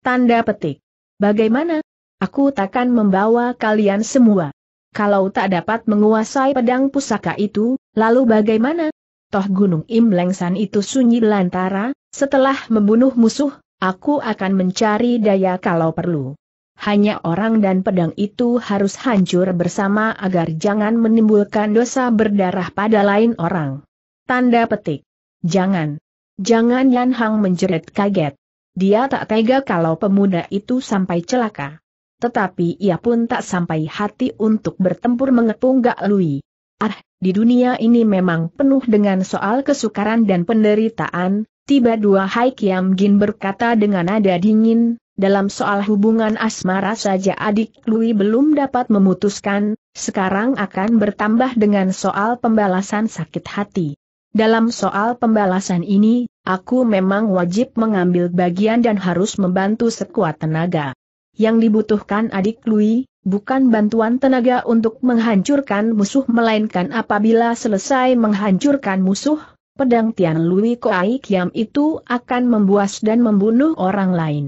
Tanda petik. Bagaimana? Aku takkan membawa kalian semua. Kalau tak dapat menguasai pedang pusaka itu, lalu bagaimana? Toh Gunung Imlengsan itu sunyi lantara. setelah membunuh musuh, aku akan mencari daya kalau perlu. Hanya orang dan pedang itu harus hancur bersama agar jangan menimbulkan dosa berdarah pada lain orang. Tanda petik. Jangan. Jangan Yan Hang menjerit kaget. Dia tak tega kalau pemuda itu sampai celaka. Tetapi ia pun tak sampai hati untuk bertempur mengepung Gak Lui. Ah, di dunia ini memang penuh dengan soal kesukaran dan penderitaan, tiba dua Hai Kiam Gin berkata dengan nada dingin, dalam soal hubungan asmara saja adik Lui belum dapat memutuskan, sekarang akan bertambah dengan soal pembalasan sakit hati. Dalam soal pembalasan ini, aku memang wajib mengambil bagian dan harus membantu sekuat tenaga. Yang dibutuhkan adik Lui, bukan bantuan tenaga untuk menghancurkan musuh melainkan apabila selesai menghancurkan musuh, pedang Tian Lui Koai Kiam itu akan membuas dan membunuh orang lain.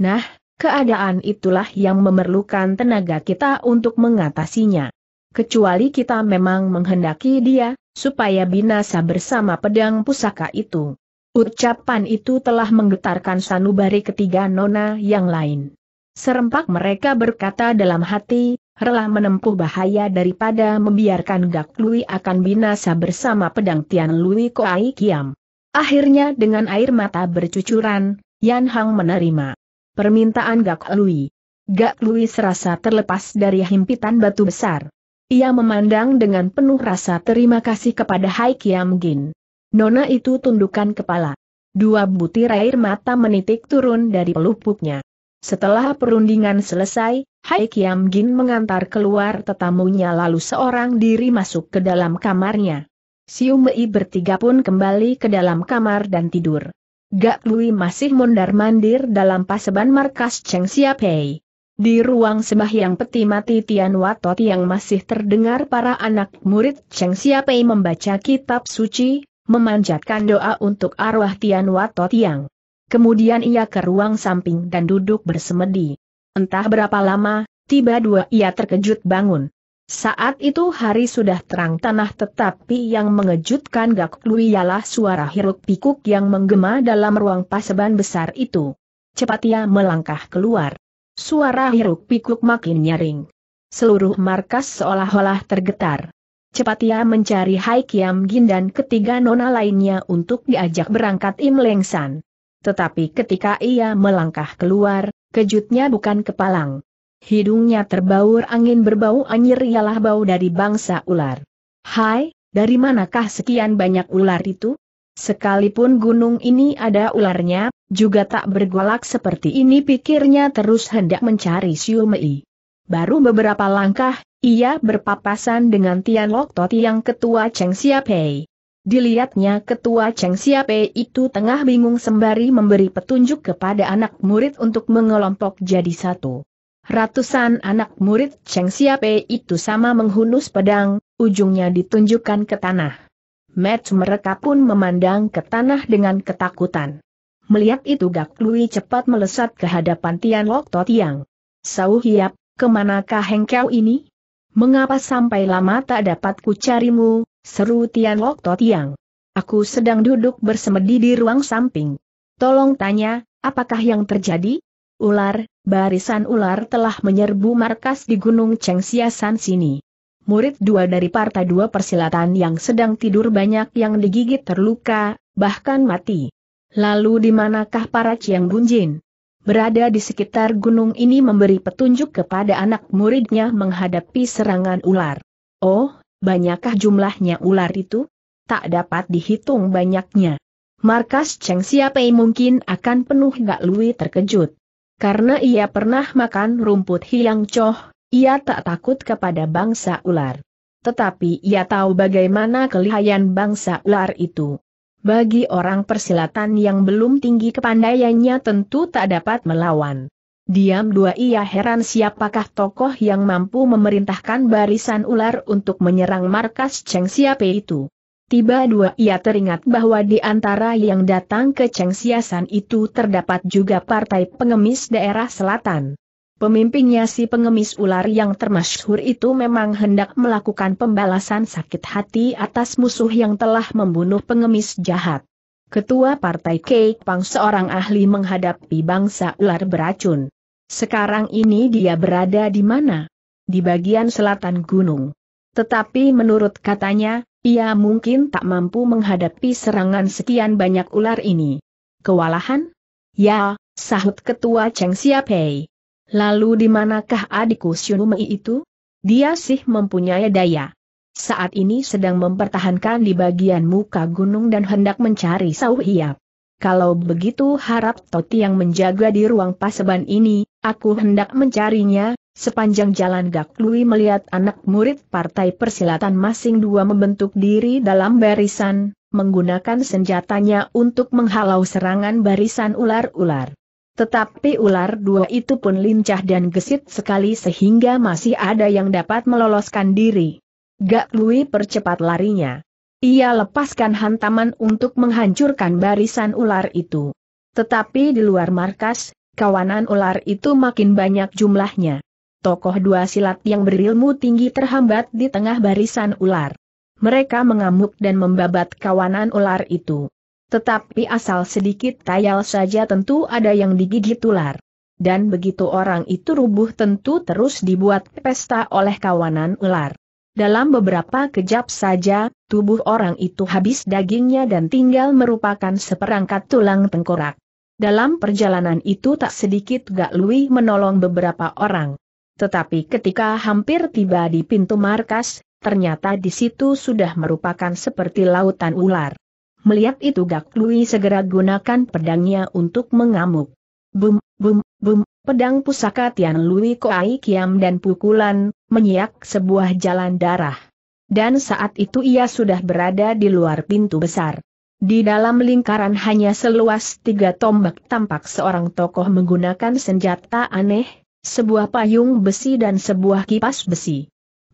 Nah, keadaan itulah yang memerlukan tenaga kita untuk mengatasinya. Kecuali kita memang menghendaki dia, supaya binasa bersama pedang pusaka itu. Ucapan itu telah menggetarkan sanubari ketiga nona yang lain. Serempak mereka berkata dalam hati, rela menempuh bahaya daripada membiarkan Gak Lui akan binasa bersama pedang Tian Lui Koai Kiam. Akhirnya dengan air mata bercucuran, Yan Hang menerima permintaan Gak Lui. Gak Lui serasa terlepas dari himpitan batu besar. Ia memandang dengan penuh rasa terima kasih kepada Hai Kiam Gin. Nona itu tundukkan kepala. Dua butir air mata menitik turun dari pelupuknya. Setelah perundingan selesai, Hai Kiam Gin mengantar keluar tetamunya lalu seorang diri masuk ke dalam kamarnya. Siu Mei bertiga pun kembali ke dalam kamar dan tidur. Gak Lui masih mondar-mandir dalam paseban markas Cheng Siapei. Di ruang sembahyang peti mati Tian Watot yang masih terdengar para anak murid Cheng Xiapei membaca kitab suci, memanjatkan doa untuk arwah Tian Watot yang. Kemudian ia ke ruang samping dan duduk bersemedi. Entah berapa lama, tiba dua ia terkejut bangun. Saat itu hari sudah terang tanah tetapi yang mengejutkan Gak Lui ialah suara hiruk pikuk yang menggema dalam ruang paseban besar itu. Cepat ia melangkah keluar. Suara hiruk pikuk makin nyaring. Seluruh markas seolah-olah tergetar. Cepat ia mencari Hai Kiam Gin dan ketiga nona lainnya untuk diajak berangkat Im Lengsan. Tetapi ketika ia melangkah keluar, kejutnya bukan kepalang. Hidungnya terbaur angin berbau anyir ialah bau dari bangsa ular. Hai, dari manakah sekian banyak ular itu? Sekalipun gunung ini ada ularnya, juga tak bergolak seperti ini pikirnya terus hendak mencari Siu Mei. Baru beberapa langkah, ia berpapasan dengan Tian Lok Toti yang ketua Cheng Siapei. Dilihatnya ketua Cheng Siapei itu tengah bingung sembari memberi petunjuk kepada anak murid untuk mengelompok jadi satu. Ratusan anak murid Cheng Siapei itu sama menghunus pedang, ujungnya ditunjukkan ke tanah. Match mereka pun memandang ke tanah dengan ketakutan. Melihat itu Gak Lui cepat melesat ke hadapan Tian Lok To Tiang. Sau Hiap, kemanakah hengkau ini? Mengapa sampai lama tak dapat kucarimu, seru Tian Lok To Tiang. Aku sedang duduk bersemedi di ruang samping. Tolong tanya, apakah yang terjadi? Ular, barisan ular telah menyerbu markas di Gunung Chengsiasan sini. Murid dua dari partai dua persilatan yang sedang tidur banyak yang digigit terluka, bahkan mati. Lalu di manakah para Ciang Bunjin? Berada di sekitar gunung ini memberi petunjuk kepada anak muridnya menghadapi serangan ular. Oh, banyakkah jumlahnya ular itu? Tak dapat dihitung banyaknya. Markas Cheng Siapai mungkin akan penuh gak lui terkejut. Karena ia pernah makan rumput hilang coh, ia tak takut kepada bangsa ular. Tetapi ia tahu bagaimana kelihayan bangsa ular itu. Bagi orang persilatan yang belum tinggi kepandaiannya tentu tak dapat melawan. Diam dua ia heran siapakah tokoh yang mampu memerintahkan barisan ular untuk menyerang markas Cheng Siape itu. Tiba dua ia teringat bahwa di antara yang datang ke Cheng Siasan itu terdapat juga partai pengemis daerah selatan. Pemimpinnya si pengemis ular yang termasyhur itu memang hendak melakukan pembalasan sakit hati atas musuh yang telah membunuh pengemis jahat. Ketua Partai Cake Pang seorang ahli menghadapi bangsa ular beracun. Sekarang ini dia berada di mana? Di bagian selatan gunung. Tetapi menurut katanya, ia mungkin tak mampu menghadapi serangan sekian banyak ular ini. Kewalahan? Ya, sahut ketua Cheng Siapei. Lalu di manakah adikku Xiumei itu? Dia sih mempunyai daya. Saat ini sedang mempertahankan di bagian muka gunung dan hendak mencari sauhiap. hiap. Kalau begitu harap Toti yang menjaga di ruang paseban ini, aku hendak mencarinya, sepanjang jalan Gak Lui melihat anak murid partai persilatan masing dua membentuk diri dalam barisan, menggunakan senjatanya untuk menghalau serangan barisan ular-ular. Tetapi ular dua itu pun lincah dan gesit sekali sehingga masih ada yang dapat meloloskan diri. Gak Lui percepat larinya. Ia lepaskan hantaman untuk menghancurkan barisan ular itu. Tetapi di luar markas, kawanan ular itu makin banyak jumlahnya. Tokoh dua silat yang berilmu tinggi terhambat di tengah barisan ular. Mereka mengamuk dan membabat kawanan ular itu. Tetapi asal sedikit tayal saja tentu ada yang digigit ular. Dan begitu orang itu rubuh tentu terus dibuat pesta oleh kawanan ular. Dalam beberapa kejap saja, tubuh orang itu habis dagingnya dan tinggal merupakan seperangkat tulang tengkorak. Dalam perjalanan itu tak sedikit Gak Lui menolong beberapa orang. Tetapi ketika hampir tiba di pintu markas, ternyata di situ sudah merupakan seperti lautan ular. Melihat itu Gak Lui segera gunakan pedangnya untuk mengamuk. Bum, bum, bum, pedang pusaka Tian Lui Koai Kiam dan pukulan, menyiak sebuah jalan darah. Dan saat itu ia sudah berada di luar pintu besar. Di dalam lingkaran hanya seluas tiga tombak tampak seorang tokoh menggunakan senjata aneh, sebuah payung besi dan sebuah kipas besi.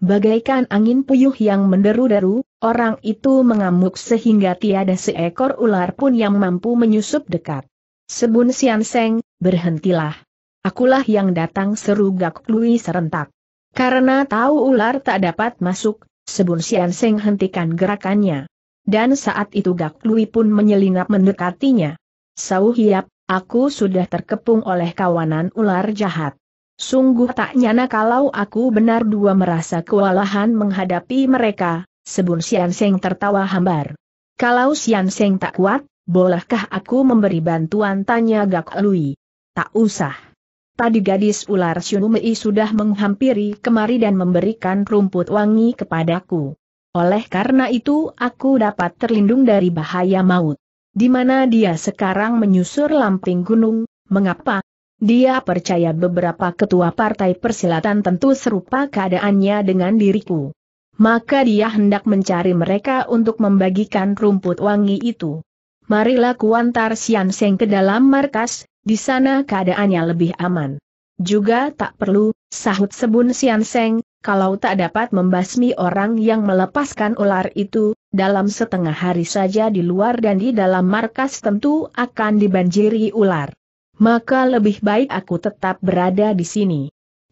Bagaikan angin puyuh yang menderu-deru, orang itu mengamuk sehingga tiada seekor ular pun yang mampu menyusup dekat. Sebun Sian Seng, berhentilah. Akulah yang datang seru Gak Lui serentak. Karena tahu ular tak dapat masuk, Sebun Sian Seng hentikan gerakannya. Dan saat itu Gak Lui pun menyelinap mendekatinya. Sau aku sudah terkepung oleh kawanan ular jahat. Sungguh tak nyana kalau aku benar dua merasa kewalahan menghadapi mereka, sebun Sian Seng tertawa hambar. Kalau Sian Seng tak kuat, bolehkah aku memberi bantuan tanya Gak Lui? Tak usah. Tadi gadis ular Xiumei sudah menghampiri kemari dan memberikan rumput wangi kepadaku. Oleh karena itu aku dapat terlindung dari bahaya maut. Di mana dia sekarang menyusur lamping gunung, mengapa, dia percaya beberapa ketua partai persilatan tentu serupa keadaannya dengan diriku. Maka dia hendak mencari mereka untuk membagikan rumput wangi itu. Marilah kuantar Sian Seng ke dalam markas, di sana keadaannya lebih aman. Juga tak perlu, sahut sebun Sian Seng, kalau tak dapat membasmi orang yang melepaskan ular itu, dalam setengah hari saja di luar dan di dalam markas tentu akan dibanjiri ular maka lebih baik aku tetap berada di sini.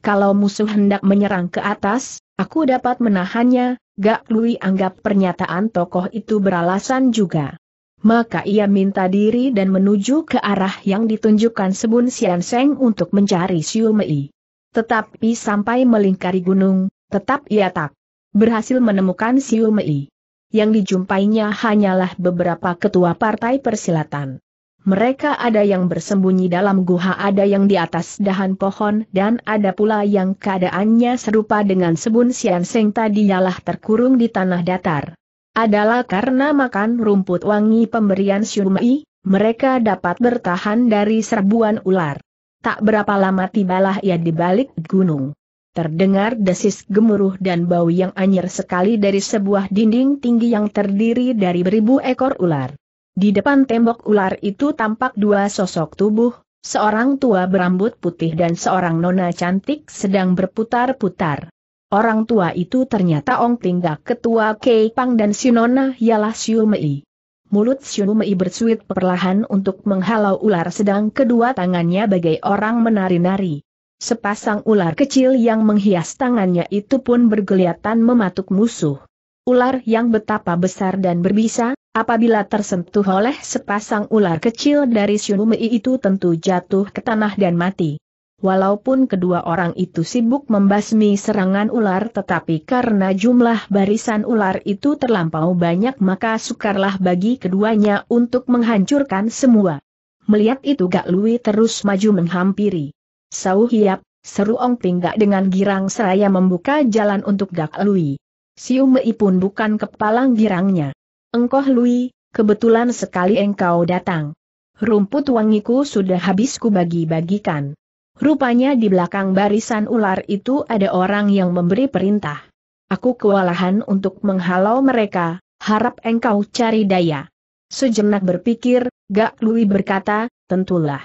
Kalau musuh hendak menyerang ke atas, aku dapat menahannya, Gak Lui anggap pernyataan tokoh itu beralasan juga. Maka ia minta diri dan menuju ke arah yang ditunjukkan Sebun Sian Seng untuk mencari Siu Mei. Tetapi sampai melingkari gunung, tetap ia tak berhasil menemukan Siu Mei. Yang dijumpainya hanyalah beberapa ketua partai persilatan. Mereka ada yang bersembunyi dalam guha, ada yang di atas dahan pohon, dan ada pula yang keadaannya serupa dengan sebun Sian Seng tadi ialah terkurung di tanah datar. Adalah karena makan rumput wangi pemberian siumai, mereka dapat bertahan dari serbuan ular. Tak berapa lama tibalah ia di balik gunung. Terdengar desis gemuruh dan bau yang anyer sekali dari sebuah dinding tinggi yang terdiri dari beribu ekor ular. Di depan tembok ular itu tampak dua sosok tubuh, seorang tua berambut putih dan seorang nona cantik sedang berputar-putar. Orang tua itu ternyata Ong Tinggak ketua Kei Pang dan si nona ialah Siu Mei. Mulut Mei bersuit perlahan untuk menghalau ular sedang kedua tangannya bagai orang menari-nari. Sepasang ular kecil yang menghias tangannya itu pun bergeliatan mematuk musuh. Ular yang betapa besar dan berbisa, Apabila tersentuh oleh sepasang ular kecil dari Syumei itu tentu jatuh ke tanah dan mati. Walaupun kedua orang itu sibuk membasmi serangan ular tetapi karena jumlah barisan ular itu terlampau banyak maka sukarlah bagi keduanya untuk menghancurkan semua. Melihat itu Gak Lui terus maju menghampiri. Sau Hiap, seru Ong Ping Gak dengan girang seraya membuka jalan untuk Gak Lui. Siu Mei pun bukan kepalang girangnya. Engkau, Lui, kebetulan sekali engkau datang. Rumput wangiku sudah habis ku bagi bagikan Rupanya di belakang barisan ular itu ada orang yang memberi perintah. Aku kewalahan untuk menghalau mereka, harap engkau cari daya. Sejenak berpikir, Gak Lui berkata, tentulah.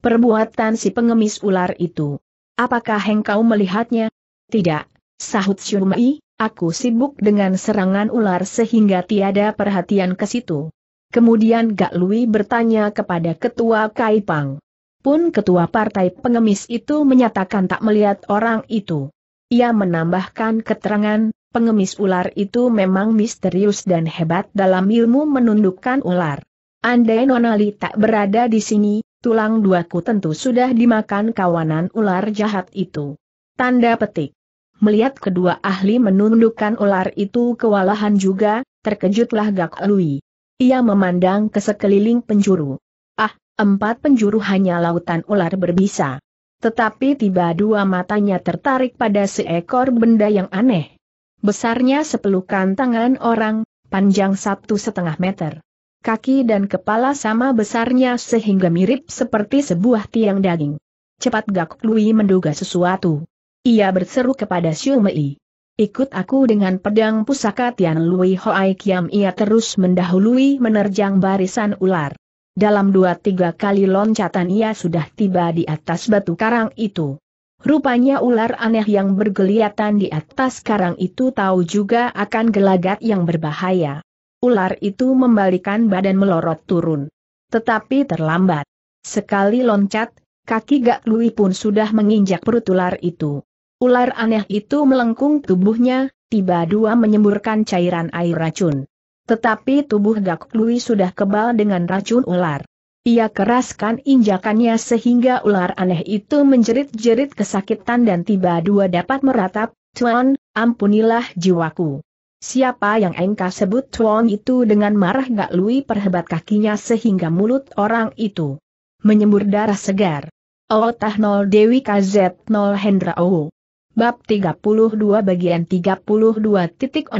Perbuatan si pengemis ular itu. Apakah engkau melihatnya? Tidak, sahut Syumai, Aku sibuk dengan serangan ular sehingga tiada perhatian ke situ. Kemudian Gak Lui bertanya kepada ketua Kaipang. Pun ketua partai pengemis itu menyatakan tak melihat orang itu. Ia menambahkan keterangan, pengemis ular itu memang misterius dan hebat dalam ilmu menundukkan ular. Andai Nonali tak berada di sini, tulang duaku tentu sudah dimakan kawanan ular jahat itu. Tanda petik. Melihat kedua ahli menundukkan ular itu kewalahan juga, terkejutlah Gak Lui. Ia memandang ke sekeliling penjuru. Ah, empat penjuru hanya lautan ular berbisa. Tetapi tiba dua matanya tertarik pada seekor benda yang aneh. Besarnya sepelukan tangan orang, panjang satu setengah meter. Kaki dan kepala sama besarnya sehingga mirip seperti sebuah tiang daging. Cepat Gak Lui menduga sesuatu. Ia berseru kepada Xiumei, Ikut aku dengan pedang pusaka Tian Lui Hoai Kiam ia terus mendahului menerjang barisan ular. Dalam dua tiga kali loncatan ia sudah tiba di atas batu karang itu. Rupanya ular aneh yang bergeliatan di atas karang itu tahu juga akan gelagat yang berbahaya. Ular itu membalikan badan melorot turun. Tetapi terlambat. Sekali loncat, kaki Gak Lui pun sudah menginjak perut ular itu. Ular aneh itu melengkung tubuhnya, tiba dua menyemburkan cairan air racun. Tetapi tubuh Gak Lui sudah kebal dengan racun ular. Ia keraskan injakannya sehingga ular aneh itu menjerit-jerit kesakitan dan tiba dua dapat meratap, Tuan, ampunilah jiwaku. Siapa yang engkau sebut Tuan itu dengan marah Gak Lui perhebat kakinya sehingga mulut orang itu menyembur darah segar. Oh Tahnol Dewi KZ Nol Hendra Oh. Bab 32 bagian 32.6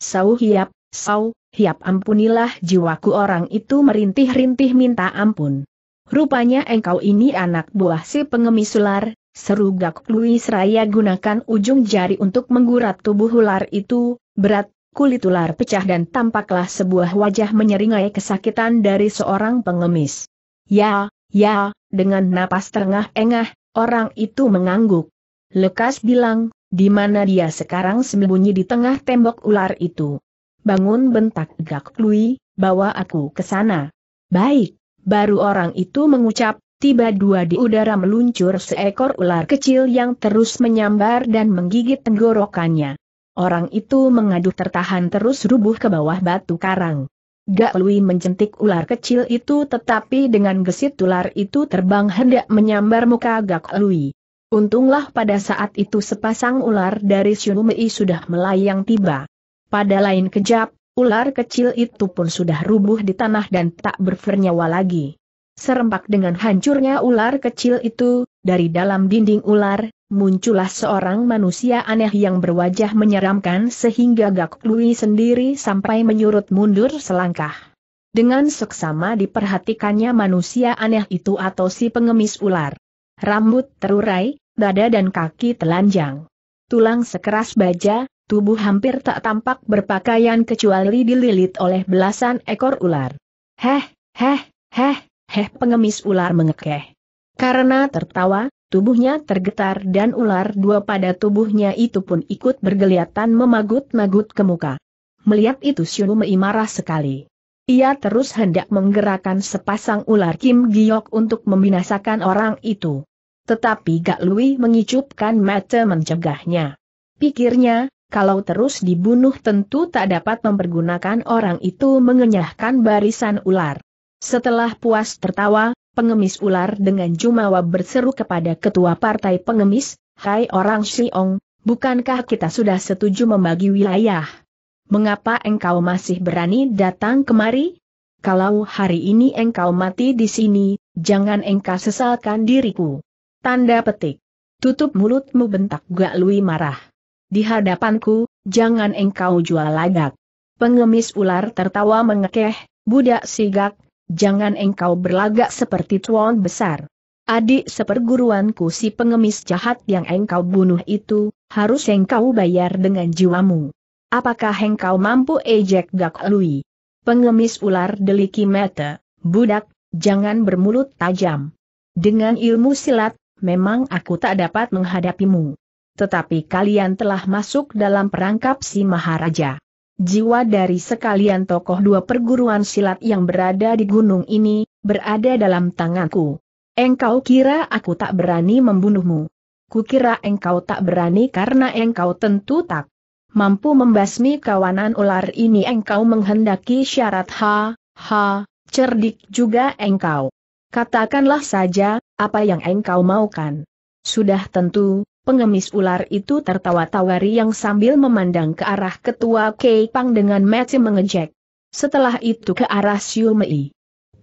Sau hiap, sau, hiap ampunilah jiwaku orang itu merintih-rintih minta ampun. Rupanya engkau ini anak buah si pengemis ular, seru Gak Louis Raya gunakan ujung jari untuk menggurat tubuh ular itu, berat, kulit ular pecah dan tampaklah sebuah wajah menyeringai kesakitan dari seorang pengemis. Ya, ya, dengan napas terengah-engah, orang itu mengangguk. Lekas bilang, di mana dia sekarang sembunyi di tengah tembok ular itu. Bangun bentak gak Lui, bawa aku ke sana. Baik, baru orang itu mengucap, tiba dua di udara meluncur seekor ular kecil yang terus menyambar dan menggigit tenggorokannya. Orang itu mengadu tertahan terus rubuh ke bawah batu karang. Gak Lui mencentik ular kecil itu tetapi dengan gesit ular itu terbang hendak menyambar muka Gak Lui. Untunglah pada saat itu sepasang ular dari Shunumei sudah melayang tiba. Pada lain kejap, ular kecil itu pun sudah rubuh di tanah dan tak bernyawa lagi. Serempak dengan hancurnya ular kecil itu, dari dalam dinding ular, muncullah seorang manusia aneh yang berwajah menyeramkan sehingga Gak Lui sendiri sampai menyurut mundur selangkah. Dengan seksama diperhatikannya manusia aneh itu atau si pengemis ular rambut terurai, dada dan kaki telanjang. Tulang sekeras baja, tubuh hampir tak tampak berpakaian kecuali dililit oleh belasan ekor ular. Heh, heh, heh, heh pengemis ular mengekeh. Karena tertawa, tubuhnya tergetar dan ular dua pada tubuhnya itu pun ikut bergeliatan memagut-magut ke muka. Melihat itu Shunu Mei marah sekali. Ia terus hendak menggerakkan sepasang ular Kim Giok untuk membinasakan orang itu. Tetapi Gak Lui mengicupkan mata mencegahnya. Pikirnya, kalau terus dibunuh tentu tak dapat mempergunakan orang itu mengenyahkan barisan ular. Setelah puas tertawa, pengemis ular dengan jumawa berseru kepada ketua partai pengemis, Hai orang Siong, bukankah kita sudah setuju membagi wilayah? Mengapa engkau masih berani datang kemari? Kalau hari ini engkau mati di sini, jangan engkau sesalkan diriku. Tanda petik. Tutup mulutmu bentak Gak Lui marah. Di hadapanku, jangan engkau jual lagak. Pengemis ular tertawa mengekeh, budak sigak, jangan engkau berlagak seperti tuan besar. Adik seperguruanku si pengemis jahat yang engkau bunuh itu, harus engkau bayar dengan jiwamu. Apakah engkau mampu ejek Gak Lui? Pengemis ular deliki mata, budak, jangan bermulut tajam. Dengan ilmu silat, memang aku tak dapat menghadapimu. Tetapi kalian telah masuk dalam perangkap si Maharaja. Jiwa dari sekalian tokoh dua perguruan silat yang berada di gunung ini, berada dalam tanganku. Engkau kira aku tak berani membunuhmu. Kukira engkau tak berani karena engkau tentu tak mampu membasmi kawanan ular ini engkau menghendaki syarat ha, ha, cerdik juga engkau. Katakanlah saja, apa yang engkau maukan. Sudah tentu, pengemis ular itu tertawa-tawari yang sambil memandang ke arah ketua Kei Pang dengan mati mengejek. Setelah itu ke arah Siu Mei.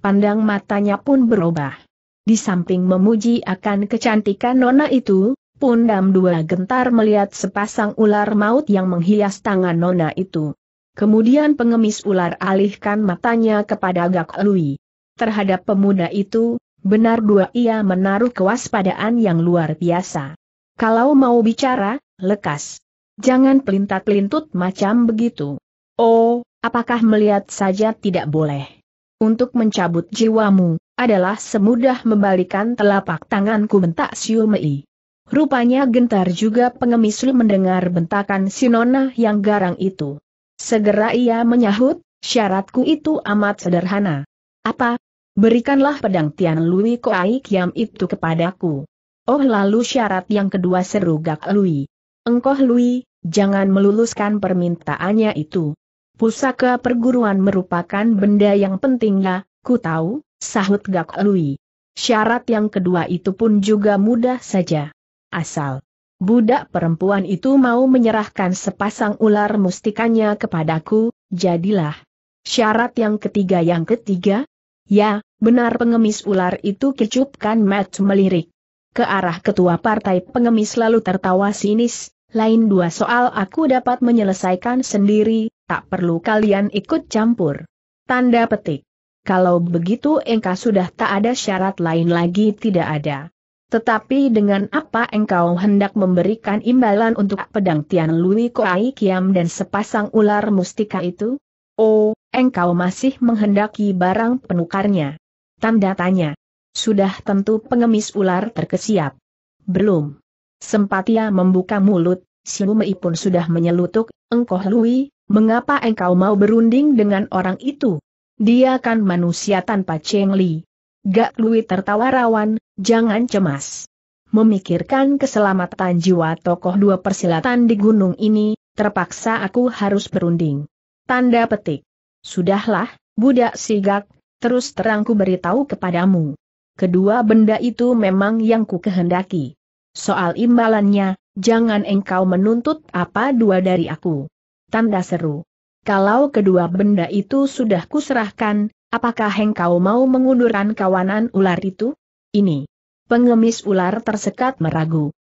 Pandang matanya pun berubah. Di samping memuji akan kecantikan nona itu, Pundam dua gentar melihat sepasang ular maut yang menghias tangan nona itu. Kemudian pengemis ular alihkan matanya kepada Gak Lui terhadap pemuda itu, benar dua ia menaruh kewaspadaan yang luar biasa. Kalau mau bicara, lekas. Jangan pelintat-pelintut macam begitu. Oh, apakah melihat saja tidak boleh? Untuk mencabut jiwamu, adalah semudah membalikan telapak tanganku bentak Siu Rupanya gentar juga pengemis mendengar bentakan Sinona yang garang itu. Segera ia menyahut, syaratku itu amat sederhana. Apa, Berikanlah pedang Tian Lui Koai Kiam itu kepadaku. Oh lalu syarat yang kedua seru Gak Lui. Engkoh Lui, jangan meluluskan permintaannya itu. Pusaka perguruan merupakan benda yang penting ya, ku tahu, sahut Gak Lui. Syarat yang kedua itu pun juga mudah saja. Asal budak perempuan itu mau menyerahkan sepasang ular mustikanya kepadaku, jadilah. Syarat yang ketiga yang ketiga, Ya, benar pengemis ular itu kicupkan Matt melirik. Ke arah ketua partai pengemis lalu tertawa sinis, lain dua soal aku dapat menyelesaikan sendiri, tak perlu kalian ikut campur. Tanda petik. Kalau begitu engkau sudah tak ada syarat lain lagi tidak ada. Tetapi dengan apa engkau hendak memberikan imbalan untuk pedang Tian Lui Koai Kiam dan sepasang ular mustika itu? Oh, engkau masih menghendaki barang penukarnya. Tanda tanya. Sudah tentu pengemis ular terkesiap. Belum. Sempat ia membuka mulut, Siumei pun sudah menyelutuk, engkau Lui, mengapa engkau mau berunding dengan orang itu? Dia kan manusia tanpa Cheng Li. Gak Lui tertawa rawan, jangan cemas. Memikirkan keselamatan jiwa tokoh dua persilatan di gunung ini, terpaksa aku harus berunding. Tanda petik. Sudahlah, budak sigak, terus terangku beritahu kepadamu. Kedua benda itu memang yang ku kehendaki. Soal imbalannya, jangan engkau menuntut apa dua dari aku. Tanda seru. Kalau kedua benda itu sudah kuserahkan, apakah engkau mau mengundurkan kawanan ular itu? Ini. Pengemis ular tersekat meragu.